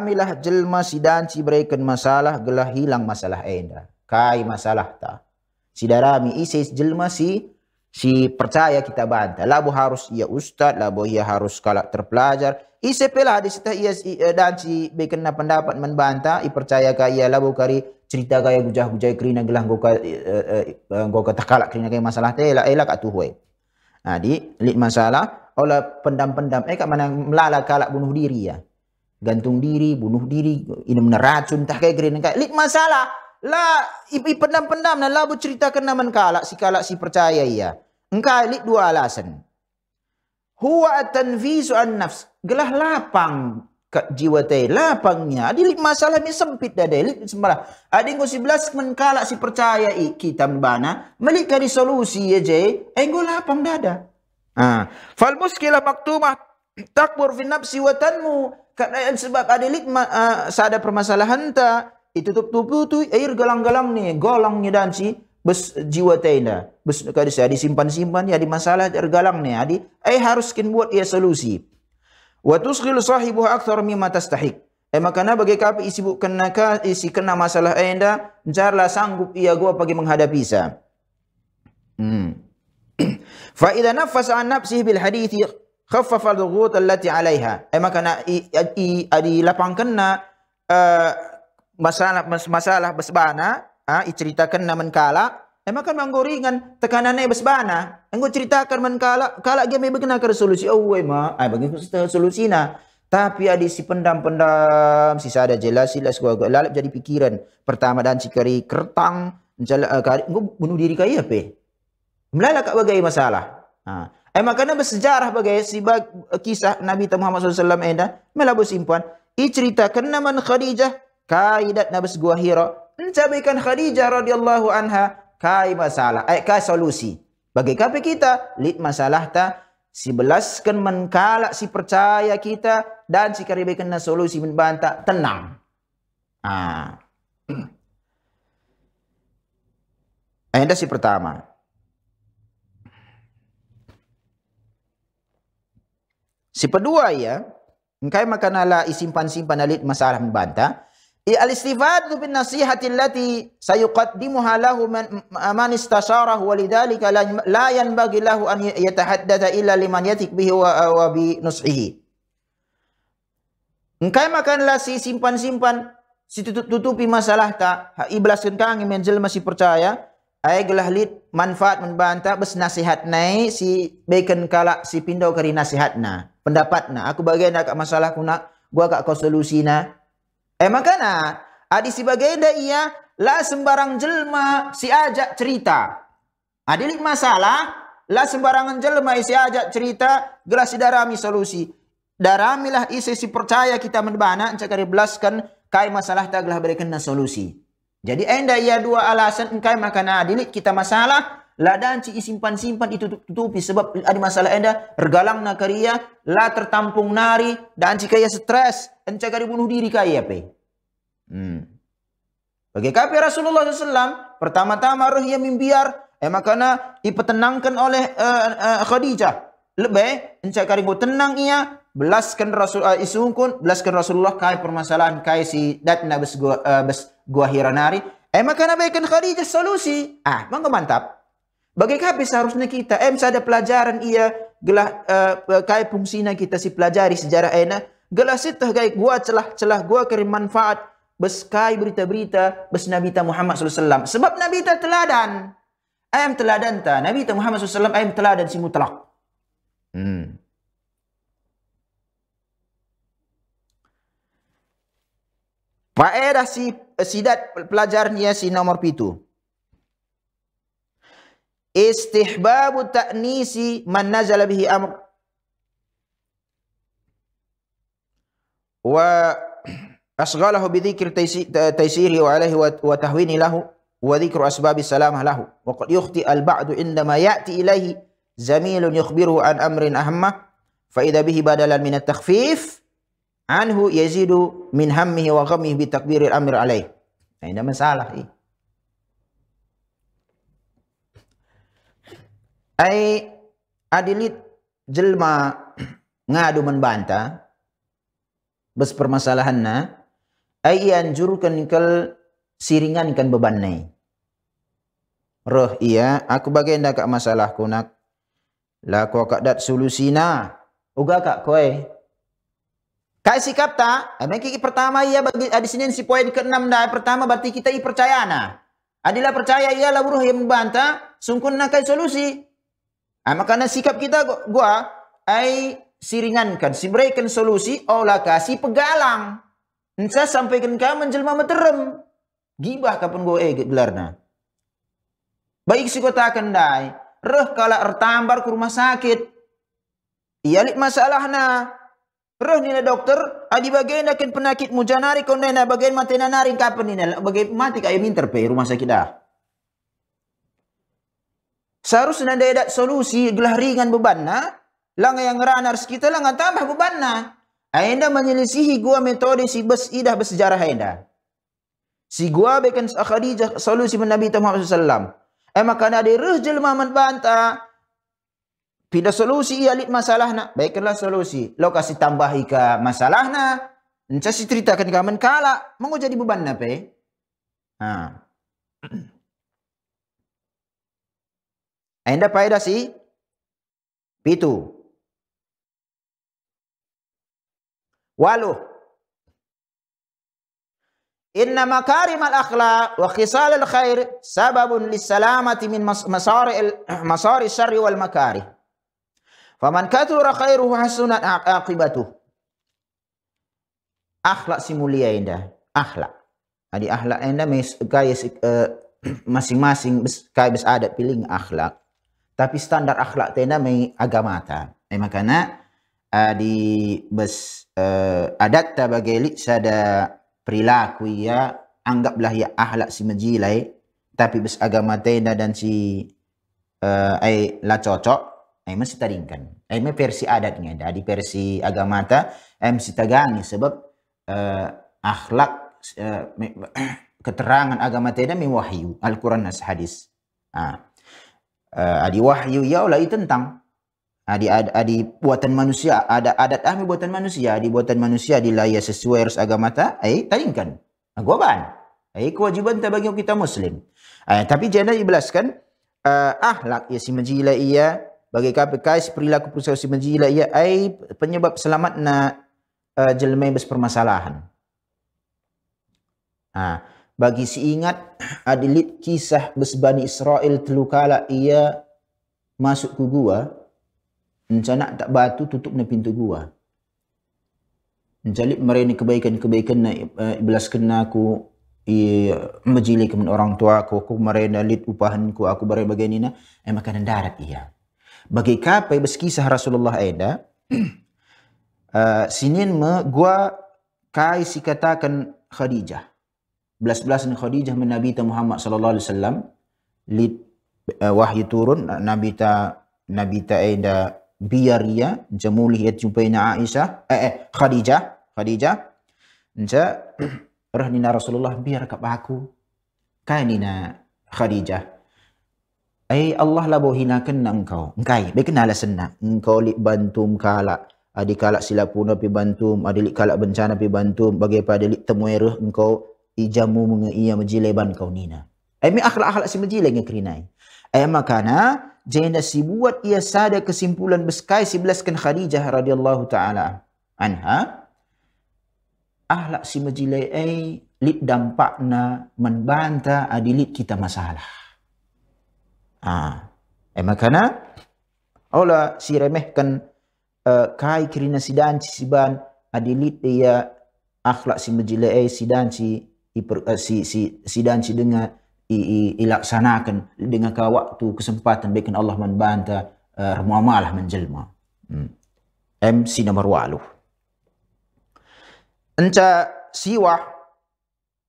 milah jelma sidan si breken masalah gelah hilang masalah enda kai masalah ta sidarami isai jelma si si percaya kita bantah labu harus ia ustaz labu ia harus kalak terpelajar Isepelah di setelah ia dan si bekena pendapat membantah, ipercaya ka ia labu kari cerita gugah gugah gujah kerina gelang gua eh, eh, eh, gua kata kalak kerina gaya masalah teh lah elak atuh hui. Ha, Adi lit masalah oleh pendam-pendam. Eh kat mana melala kalak bunuh diri ya. Gantung diri, bunuh diri, ini mana tak kaya kerina kaya. Lit masalah. Lah, ipi pendam-pendam. Nah, labu cerita kena menkalak, si kalak si percaya ia. Ya. Engkau lit dua alasan huwa tanfizu an nafs gelah lapang ke jiwa tai lapangnya di masalah ni sempit dah dai lip sembarah ada ngo 11 men si percaya i kita mbana melik ke solusi ye ya, je engko lapang dada ha fal muskilah maktumah takbur fi nafsi wa tanmu kerana sebab ah, ada lima permasalahan ta itu tutup tutup air galang galang ni golangnya dan si jiwa taina lah. bersekali saya disimpan simpan ya di masalah tergalang ni adi ai harus kin buat ia solusi wa tusghil sahibu akthar mimma tastahiq ai eh, makana bagi kapi isibuk kena ka isi kena masalah ainda jarlah sanggup ia gua pagi menghadapi sa hmm fa idza nafasa an nafsi bil hadithi khaffafa al-ghut allati 'alayha ai eh, makana i adi lapang kena uh, eh, masalah masalah besbana Ah, ha, ceritakan nama kala, emak kan manggoringan dengan tekanan naik bersebana. Engkau ceritakan namun kala, kala dia memang kena ke resolusi. Oh, emak, ay, ha, bagi resolusi solusinya. Tapi ada si pendam-pendam, Sisa ada jelas, si lasku agak lalap jadi pikiran. Pertama dan si eh, kari kertang, jala, kari, engkau bunuh diri kaya apa? Melala kat bagai masalah. Ha. Emak eh, kena bersejarah bagai si bag, kisah Nabi Muhammad SAW. Eh, Melabu simpan, i ceritakan namun Khadijah, kaidat nabas gua hira mencabaikan Khadijah radhiyallahu anha kai masalah eh kai solusi bagi kape kita lid masalah ta si belaskan menkalak si percaya kita dan si karibikan na solusi menbanta tenang ha. ah enda si pertama si kedua ya engkai makanala isimpan-simpan alit masalah menbanta Al-istifadu bin nasihati allati sayuqaddimuha di man, man istasyarah, walidhalika la, la yanbagi lahu an yatahaddata illa liman yatik bihi wa, wa bi nus'ihi. makanlah si simpan-simpan, si tutup tutupi masalah tak, ha, iblas kentang yang menjel masih percaya, ai gelah lid manfaat membantah bes nasihat nai si bacon kalak si pindau kari pendapat na Aku bagian nak masalah aku nak, gua kak kau solusi nah. Eh makana adi sebagai da ia la sembarang jelma si ajak cerita. Adilik masalah la sembarangan jelma si ajak cerita gelas darami solusi. Daramilah isi si percaya kita mendebana cakari belaskan kai masalah ta gelah berikan solusi. Jadi enda ia dua alasan engkai makana adilik kita masalah Ladang ci simpan-simpan itu tutupi sebab ada masalah anda. Eh, Regalang nak kerja, la tertampung nari dan ci kaya stres, encik kari bunuh diri kaya pe. Hmm. Bagi kapi Rasulullah SAW, pertama-tama roh yang membiar, eh makana ipetenangkan oleh uh, uh, Khadijah. Lebih, encik kari bunuh tenang ia, belaskan Rasul uh, isungkun, belaskan Rasulullah kaya permasalahan kaya si dat bes gua, uh, bes gua hiranari. Eh makana baikkan Khadijah solusi. Ah, bangga mantap. Bagaimana seharusnya kita? Eh, misalnya ada pelajaran ia gelah uh, eh, eh, kaya fungsi kita si pelajari sejarah ena. Gelah sitah gai gua celah celah gua kirim manfaat beskai berita-berita bes Nabi Muhammad Sallallahu Sebab Nabi ta teladan. Ayam teladan ta. Nabi ta Muhammad Sallallahu Alaihi ayam teladan si mutlak. Hmm. Faedah si eh, sidat pelajarnya si nomor pitu. استحباب تأنيس من نزل به أمر وأشغله بذكر تيسيره وعليه وتهوين له وذكر أسباب السلامة له وقد يخطئ البعض عندما يأتي إليه زميل يخبره عن أمر أهم فإذا به بدلا من التخفيف عنه يزيد من همه وغمه بتكبير الأمر عليه عندما يعني مسألة إيه ai adilit jelma ngadu menbanta bes permasalahanna ai ianjurkan kel siringan kan beban nai roh iya aku bagai nda kak masalah ku nak la ku kak dat solusina uga kak koe Kai sikap ta, amek ah, kiki pertama iya bagi di sini si poin ke-6 dah pertama berarti kita i percaya na. Adila percaya iya la buruh yang membanta, sungkun nakai solusi. Ha, ah, makanan sikap kita gua ai siringankan, simbraikan solusi olah kasih pegalang. Nsa sampaikan ka menjelma meterem. Gibah kapun gua eh gelarna. Baik si kota kendai, reh kala ertambar ke rumah sakit. Iyalik masalahna. Roh nina dokter, adi bagian nakin penakit mujanari kau nena bagian mati nanarin kapan nina bagian mati kaya minter pe rumah sakit dah. Seharusnya ada edat solusi gelah ringan beban na. Ha? Langa yang ngerana kita langa tambah beban ha? na. Aenda menyelisihi gua metode si bes idah bersejarah aenda. Si gua bekan Khadijah solusi men Nabi Muhammad SAW. Eh maka ada reh jelma menbanta. Ha? Pida solusi ialit masalah na. Baiklah solusi. Lokasi tambah ika masalah na. Nca si ceritakan kamen kala. Mengu jadi beban na pe. Eh? Haa. Ainda paeda si pitu. E? Walu. Inna makarim al akhla wa khisal al khair sababun li min masari al masari syarri wal makari. Faman kathura khairuhu hasuna akibatuh. Akhlak si mulia indah. Akhlak. Adi akhlak indah eh, masing-masing kaya besadat piling akhlak tapi standar akhlak tena mai agama ta mai eh, makana ah, di bes uh, adat ta bagai sada perilaku ia ya, anggaplah ia ya akhlak si meji lai tapi bes agama tena dan si uh, ai la cocok ai mesti taringkan ai mai versi adatnya ada di versi agama ta ai mesti tagangi sebab uh, akhlak uh, keterangan agama tena mai wahyu al-Quran dan hadis ah uh uh, adi wahyu ialah ia tentang adi, adi adi buatan manusia ada adat ahmi buatan manusia adi buatan manusia di layar sesuai ras agama ta ai eh, tadingkan agoban Eh kewajiban tak bagi kita muslim Eh tapi jangan ibelaskan uh, eh, ahlak ya si menjila ia bagi kapekais perilaku perusahaan si menjila ia eh penyebab selamat nak uh, jelmai bespermasalahan ha bagi si ingat adilit kisah besbani Israel telukala ia masuk ke gua mencanak tak batu tutup na pintu gua mencalip mereka kebaikan-kebaikan na eh, iblas kena aku ia majili kemen orang tua aku aku mereka na upahan ku aku mereka bagian ini eh makanan darat ia bagi kapai beskisah Rasulullah Aida uh, eh, sinin me gua kai si katakan Khadijah belas-belasan belas Khadijah min Nabi Muhammad sallallahu alaihi wasallam li eh, wahyu turun Nabi ta Nabi ta ida biar jamulih jemulih ia jumpainya Aisyah eh, eh Khadijah Khadijah nja roh nina Rasulullah biar kap aku kainina Khadijah ai Allah labo hina kenna engkau engkai be kenal lah senna engkau li bantum kala adik kala silapuna pi bantu adik kala bencana pi bantu bagai pada li temuai roh engkau ijamu mengia majileban kau nina. Ami akhlak akhlak si majile ngi kerinai. Ayah makana ha? jaina si buat ia sada kesimpulan beskai si belaskan Khadijah radhiyallahu taala anha. akhlak si majile ai lit dampakna menbanta adilit kita masalah. Ah. Ha. Ayah makana ha? Allah si remehkan uh, kai kerina sidan si siban adilit ia akhlak si majile ai sidan si iper, uh, eh, si, si, si dan si dengar dilaksanakan dengan ke waktu kesempatan bikin Allah membantah uh, eh, muamalah menjelma. Hmm. MC nomor 8. Anta siwa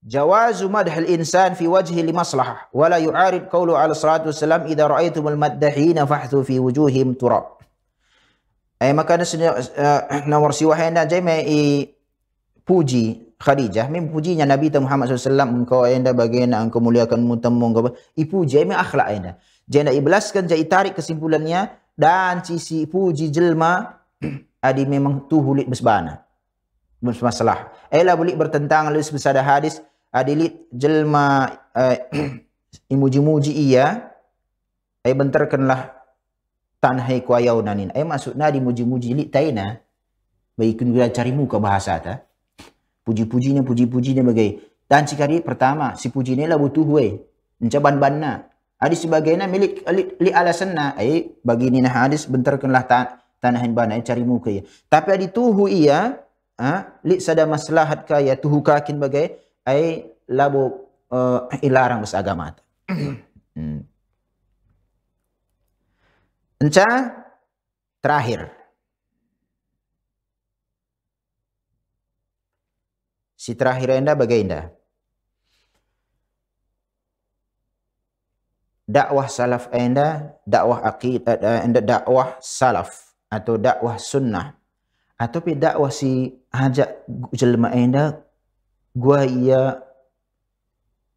جواز مدح الإنسان في وجهه لمصلحة ولا يعارض قوله على الصلاة والسلام إذا رأيتم المدحين فحثوا في وجوههم تراب أي ما كان نور سوى حين جمع بوجي Khadijah memang pujinya Nabi Muhammad SAW engkau ayanda bagi nak engkau muliakan mutamu engkau ipuji memang akhlak ayanda jadi nak ibelaskan tarik kesimpulannya dan sisi puji jelma adi memang tu hulit besbana masalah. ela boleh bertentang lalu sebesar hadis adilit jelma uh, imuji-muji iya ay bentarkanlah tanhai ku ayau nanin ay maksudna di muji-muji lit taina baik kun cari muka bahasa ta Puji-pujinya, puji-pujinya bagai. Dan sekali pertama, si puji ni lah butuh weh. Macam ban-ban Hadis sebagainya milik li, li alasan na. Eh, bagi ni nah hadis, bentarkanlah tan tanah yang banai, cari muka ya. Tapi hadis tuhu iya, ha? li sada maslahat kaya tuhu kakin bagai, eh, labu uh, eh, ilarang eh, bas agama. hmm. Encah, terakhir. Si terakhir anda bagai anda. Dakwah salaf anda, dakwah akidah eh, eh, anda, dakwah salaf atau dakwah sunnah. Atau pi dakwah si hajak jelma anda, gua ia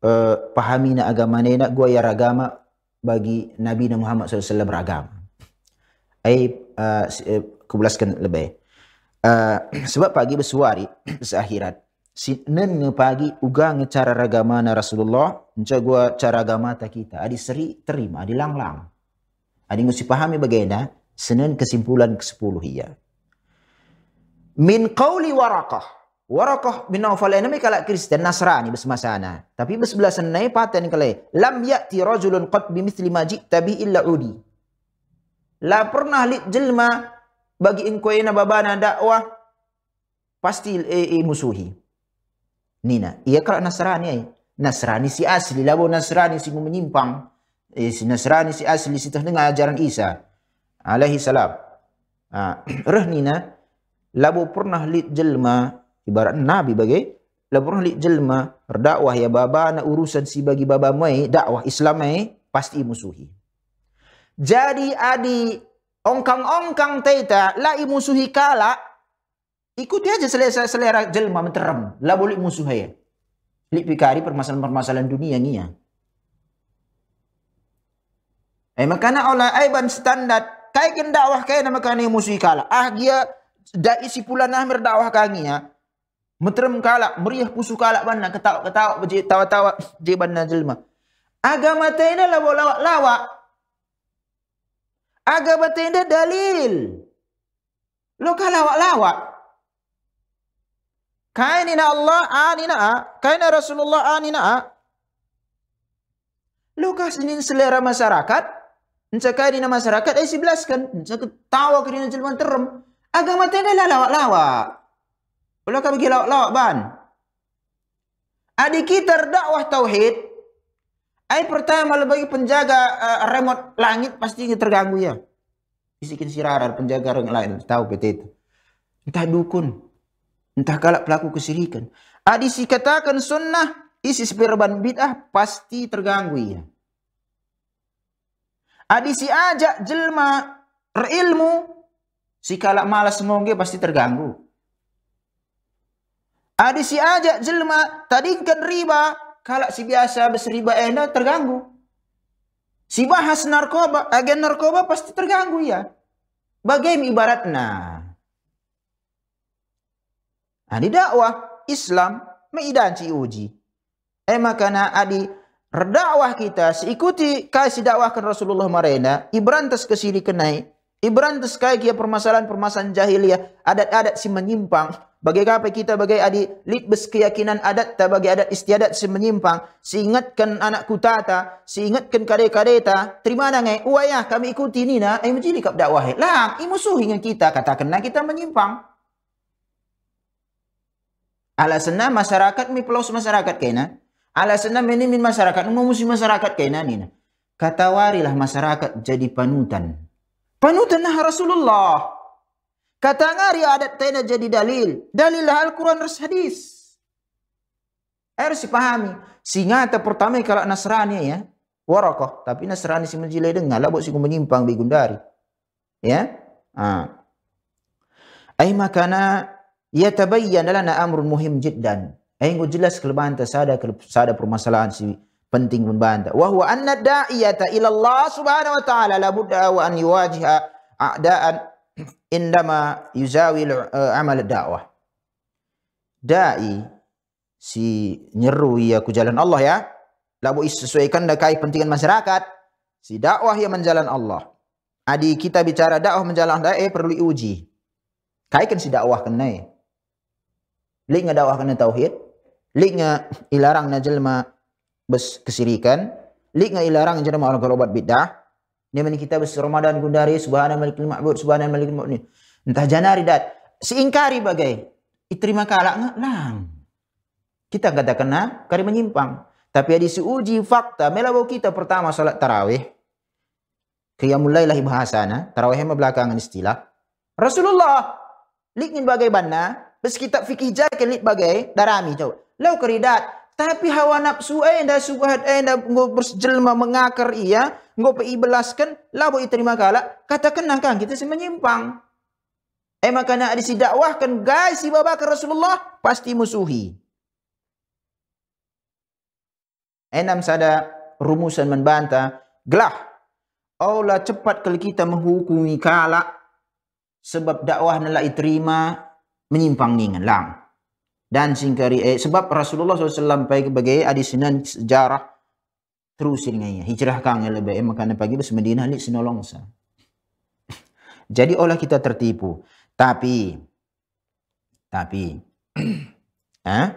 uh, pahami na agama anda, gua ia ragama bagi Nabi Nabi Muhammad SAW beragam. Ai uh, kubelaskan lebih. Uh, sebab pagi bersuari sahirat si nen pagi uga ngecara ragama na Rasulullah gua cara ragama tak kita adi seri terima adi langlang lang adi mesti pahami bagaimana senen kesimpulan ke-10 ia min kauli warakah warakah min Nawfal ini kalau Kristen Nasrani bersemasana tapi bersebelah senai paten kalai lam ya'ti rajulun qad bimis ma ji'ta bi illa udi la pernah lit jelma bagi engkau ina babana dakwah pasti eh, eh, musuhi Nina. Ia ya kalau Nasrani ai. Nasrani si asli labo Nasrani si menyimpang. Eh, si Nasrani si asli si dengar ajaran Isa alaihi salam. Ha, reh Nina labo pernah lihat jelma ibarat nabi bagi labo pernah lihat jelma berdakwah ya baba nak urusan si bagi baba mai dakwah Islam mai pasti musuhi. Jadi adi ongkang-ongkang teita lai imusuhi kala Ikut dia aja selera selera jelma menteram. La boleh musuh saya. Lik pikari permasalahan-permasalahan dunia ni ya. Eh makana oleh aiban standar kai kin dakwah kai nama kana musuh kala. Ah dia dai si pula nah mer dakwah kangi ya. Menteram kala, meriah pusu kala mana ketawa-ketawa tawa-tawa je banna jelma. Agama tena lawak-lawak. Agama tena dalil. Lo kalah lawak-lawak. Kainina Allah anina a. Kainina Rasulullah anina a. Lukas ini selera masyarakat. Nca kainina masyarakat. Eh, sebelaskan. Nca ketawa kerana jelman terem. Agama tanda lah lawak-lawak. Kalau kau pergi lawak-lawak, ban. Adik kita dakwah tauhid. Ayat pertama lah bagi penjaga uh, eh, remote langit pasti ini terganggu ya. Bisikin sirar penjaga orang lain. Tahu betul itu. Entah dukun. Entah kalau pelaku kesirikan. Adisi katakan sunnah isis berban bid'ah pasti terganggu ia. Adisi ajak jelma berilmu si kalak malas semoga pasti terganggu. Adisi ajak jelma tadingkan riba kalak si biasa berseriba enda terganggu. Si bahas narkoba agen narkoba pasti terganggu ya. Bagaimana ibaratnya? Ha, di dakwah Islam meidan ci uji. Eh makana adi redakwah kita seikuti kai si dakwahkan Rasulullah marena ibrantes ke sini kenai ibrantes kai kia permasalahan permasalahan jahiliyah adat-adat si menyimpang bagi kapai kita bagai adi litbes keyakinan adat tak bagi adat istiadat si menyimpang siingatkan anak kutata siingatkan kare-kareta terima nangai uayah kami ikuti ni na eh menjadi kap dakwah lah imusuh eh, ingin kita katakan kita menyimpang Alasan masyarakat mi pulau masyarakat kena. Alasan ini min masyarakat, umum musim masyarakat kena ni. warilah masyarakat jadi panutan. Panutan lah Rasulullah. Kata ngari adat tena jadi dalil. Dalil lah Al-Quran ras hadis. Harus dipahami. Singa ta pertama kalau Nasrani ya. Warakah. Tapi Nasrani si menjilai dengar lah. Buat si menyimpang di gundari. Ya. ah Ay makana ia tabayyan nak amrun muhim jiddan. aku eh, jelas kelebihan ta sada sada permasalahan si penting pun banta. Wa huwa anna da'iyata ila Allah Subhanahu wa ta'ala la budda wa an yuwajiha a'da'an indama yuzawi eh, amal da'wah. Da'i si nyeru ia ku jalan Allah ya. Labu sesuaikan dengan pentingan masyarakat. Si dakwah yang menjalan Allah. Adi kita bicara dakwah menjalan dakwah eh, perlu uji. Kaikan si dakwah kena ya. Lik ngadawah kena tauhid. Lik ngilarang najelma kesirikan. Lik ngilarang jelma orang kerobat bid'ah. Ini mana kita bersih Ramadan kundari. Subhanallah malikul ma'bud. Subhanallah malikul ma'bud. Entah jana ridat. Seingkari bagai. Terima kalah ngelang. Kita kata kena. Kari menyimpang. Tapi ada si uji fakta. Melabau kita pertama salat tarawih. Kaya mulai lah bahasa. Ha? Tarawih yang belakangan istilah. Rasulullah. Lik ngin bagai banna. Besekitab fikih jai kelit bagai darami jauh. Lau keridat. Tapi hawa nafsu eh dah subhat eh dah berjelma mengakar iya. Eh, Ngo pe ibelaskan. Lau boi terima kalak. Katakan nak kan kita menyimpang. Eh makanya ada si dakwah guys si bapa ke Rasulullah pasti musuhi. Enam sada rumusan membantah. Gelah. Allah cepat kalau kita menghukumi kalak. Sebab dakwah nelak terima menyimpang ninggalan dan singkari eh, sebab Rasulullah SAW pergi bagi adi senan sejarah terus dengannya hijrah kang yang lebih eh, makanya pergi bes Madinah ni senolong sah Jadi olah kita tertipu. Tapi tapi eh?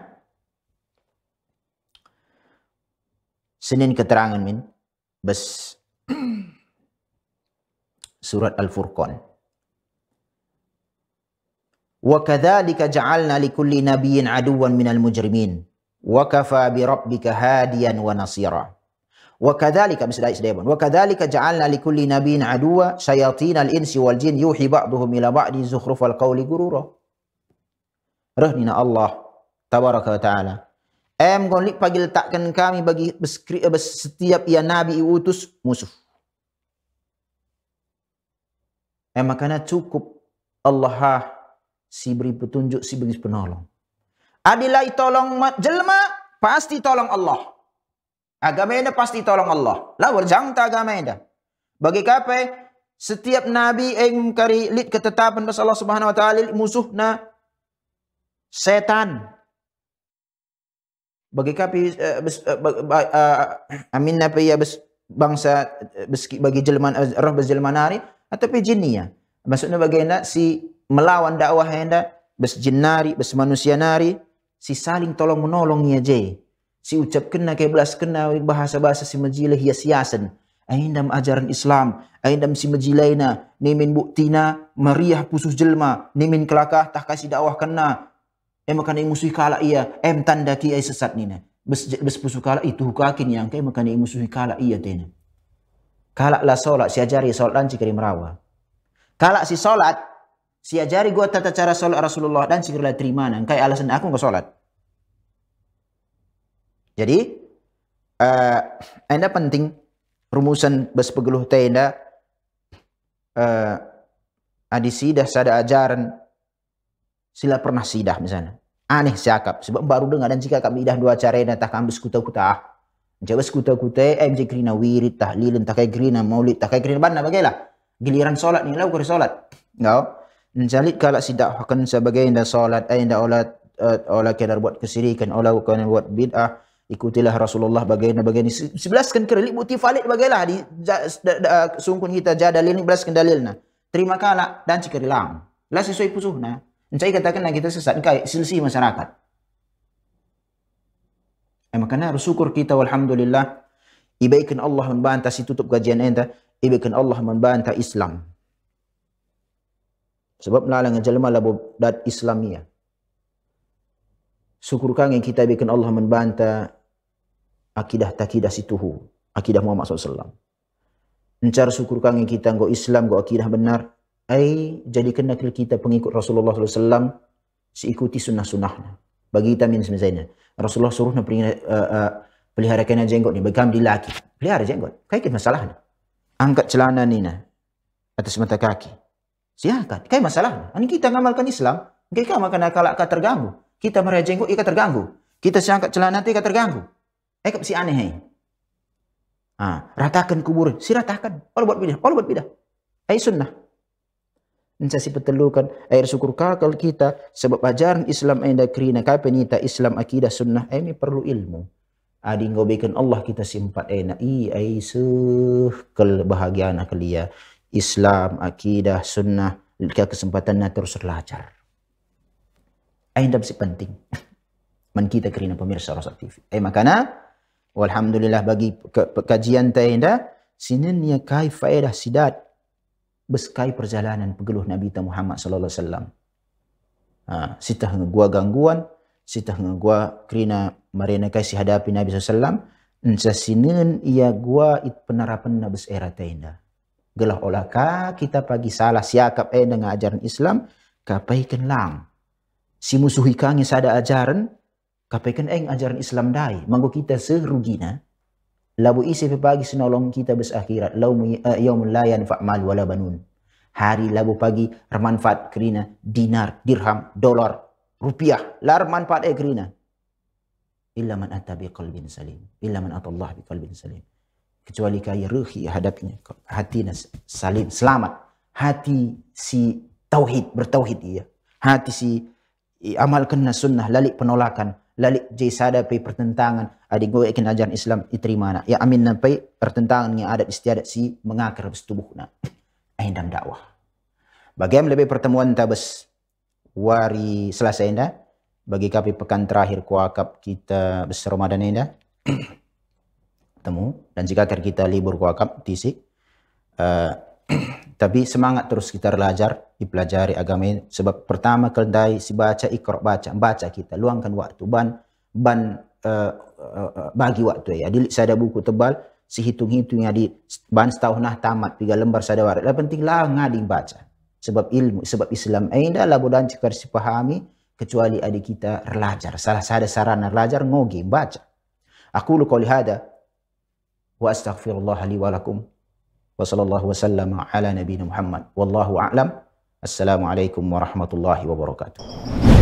Senin keterangan min bes surat Al-Furqan. وكذلك جعلنا لكل نبي عدوا من المجرمين وكفى بربك هاديا ونصيرا وكذلك مثل وكذلك جعلنا لكل نبي عدوا شياطين الإنس والجن يوحي بعضهم إلى بعض زخرف القول غرورا رهننا الله تبارك وتعالى Em golik pagi letakkan kami bagi setiap يا Nabi utus musuh. Em makanya cukup Allah si beri petunjuk, si beri penolong. Adilai tolong jelma, pasti tolong Allah. Agama ini pasti tolong Allah. Lawar jangta agama ini. Bagi kape, setiap nabi yang mengkari lid ketetapan pasal Allah subhanahu wa ta'ala musuhna setan. Bagi kape, uh, bes, uh, ba, uh, amin napa ya bes, bangsa uh, bes, bagi jelman, uh, roh bezilmanari, atau pijinnya. Maksudnya bagaimana si melawan dakwah anda, bes jinari, bes manusia nari, si saling tolong menolong ia je. Si ucap kena ke belas kena bahasa bahasa si majilah hias siasan. Aindam ajaran Islam, aindam si majilahina nimin buktina, meriah pusus jelma, nimin kelakah tak kasih dakwah kena. Emakan ini musuh kala ia, em tanda ki ai sesat nina. Bes bes pusuh kala itu hukakin yang kaya makan ini musuh kala ia tena. Kalaklah solat si ajari solat lanci kari merawa. Kalak si solat Si ajari gua tata cara solat Rasulullah dan segeralah terima nang kai alasan aku enggak solat. Jadi uh, eh, anda penting rumusan bespegeluh teh anda uh, eh, adisi dah sada ajaran sila pernah sidah misalnya. Aneh siakap sebab baru dengar dan jika kami dah dua cara dan tak ambil kutah. kuta. Jawab sekutu kuta, MJ Krina wirid tahlilin, takai Krina maulid, takai Krina banna bagailah. Giliran solat ni lah, kau solat. Enggak. No? dan salit kalak si dakwakan sebagai indah salat, eh indah olat eh, olah kena buat kesirikan olah kena buat bid'ah ikutilah Rasulullah bagaimana bagaimana sebelaskan kerelik bukti falik bagailah di sungkun kita jadal ini belaskan dalilnya terima kalak dan cikarilang lah sesuai pusuh nah dan saya katakan kita sesat ni silsi masyarakat eh makanya harus syukur kita walhamdulillah ibaikan Allah membantah si tutup gajian entah ibaikan Allah membantah Islam sebab melalui dengan jelma labu dat islamia. Ya. Syukur kang yang kita bikin Allah membanta akidah takidah situhu. Akidah Muhammad SAW. Mencar syukur kang yang kita go Islam, go akidah benar. Ay, jadi kena kita pengikut Rasulullah SAW seikuti sunnah-sunnahnya. Bagi kita min semisainya. Rasulullah suruh nak uh, uh, pelihara kena jenggot ni. Bagi kami laki Pelihara jenggot. Kaya kena masalah ni. Angkat celana ni na. Atas mata kaki. Silakan. Ya, kan masalah. Ani kita ngamalkan Islam. Kita makan akal akan terganggu. Kita meraih ika terganggu. Kita siangkat celana, ia akan terganggu. Eh, kapa si aneh. Ha, ratakan kubur. Si ratakan. Kalau buat pindah. Kalau buat pindah. Ini eh, sunnah. Ini saya petelukan air syukur kakal kita. Sebab ajaran Islam yang dah kerina. Kapa ni Islam akidah sunnah. Ini eh, perlu ilmu. Adi ngobekan Allah kita simpat enak. Eh, ia isuh kelbahagiaan akal dia. Ia. Islam, akidah, sunnah, ketika kesempatannya terus belajar. Ini tidak penting. Man kita kerana pemirsa Rasul TV. Eh makana, ha? walhamdulillah bagi kajian saya ini, sini ni kai faedah sidat beskai perjalanan pegeluh Nabi Muhammad sallallahu alaihi wasallam. Ha, sita gua gangguan, sita gua kerana marina kai si Nabi sallallahu alaihi wasallam, sinin ia gua it penerapan nabes era tenda gelah olah ka kita pagi salah siakap eh dengan ajaran Islam kapai kenlang si musuhi kang yang sada ajaran kapai ken eng eh, ajaran Islam dai mangko kita serugina labu isi pagi senolong kita bes akhirat lau uh, eh, yaum la yanfa mal wala banun hari labu pagi remanfaat kerina dinar dirham dolar rupiah lar manfaat eh kerina illa man atabi qalbin salim illa man atallah bi qalbin salim kecuali kaya ruhi hadapnya hati salim selamat hati si tauhid bertauhid ia hati si amalkan sunnah lalik penolakan lalik je sada pe pertentangan adik gue ikin ajaran Islam diterima nak ya amin nan pertentangan yang adat istiadat si mengakar bersetubuh nak aindam dakwah bagaimana lebih pertemuan tabes wari selesai nak bagi kami pekan terakhir kuakap kita besar Ramadan ini temu dan jika kita libur wakaf tisik eh, tapi semangat terus kita belajar dipelajari agama ini sebab pertama keldai si baca ikra baca baca kita luangkan waktu ban ban eh, eh, bagi waktu ya di saya ada buku tebal sehitung-hitungnya di ban setahun nah tamat tiga lembar saya ada lah penting lah ngadi baca sebab ilmu sebab Islam ainda la dan cikar si pahami kecuali adik kita belajar salah saya sarana belajar ngogi baca aku lu qali hada wa astaghfirullah li wa lakum wa sallallahu wa sallama ala nabiyina muhammad wallahu a'lam assalamu alaikum warahmatullahi wabarakatuh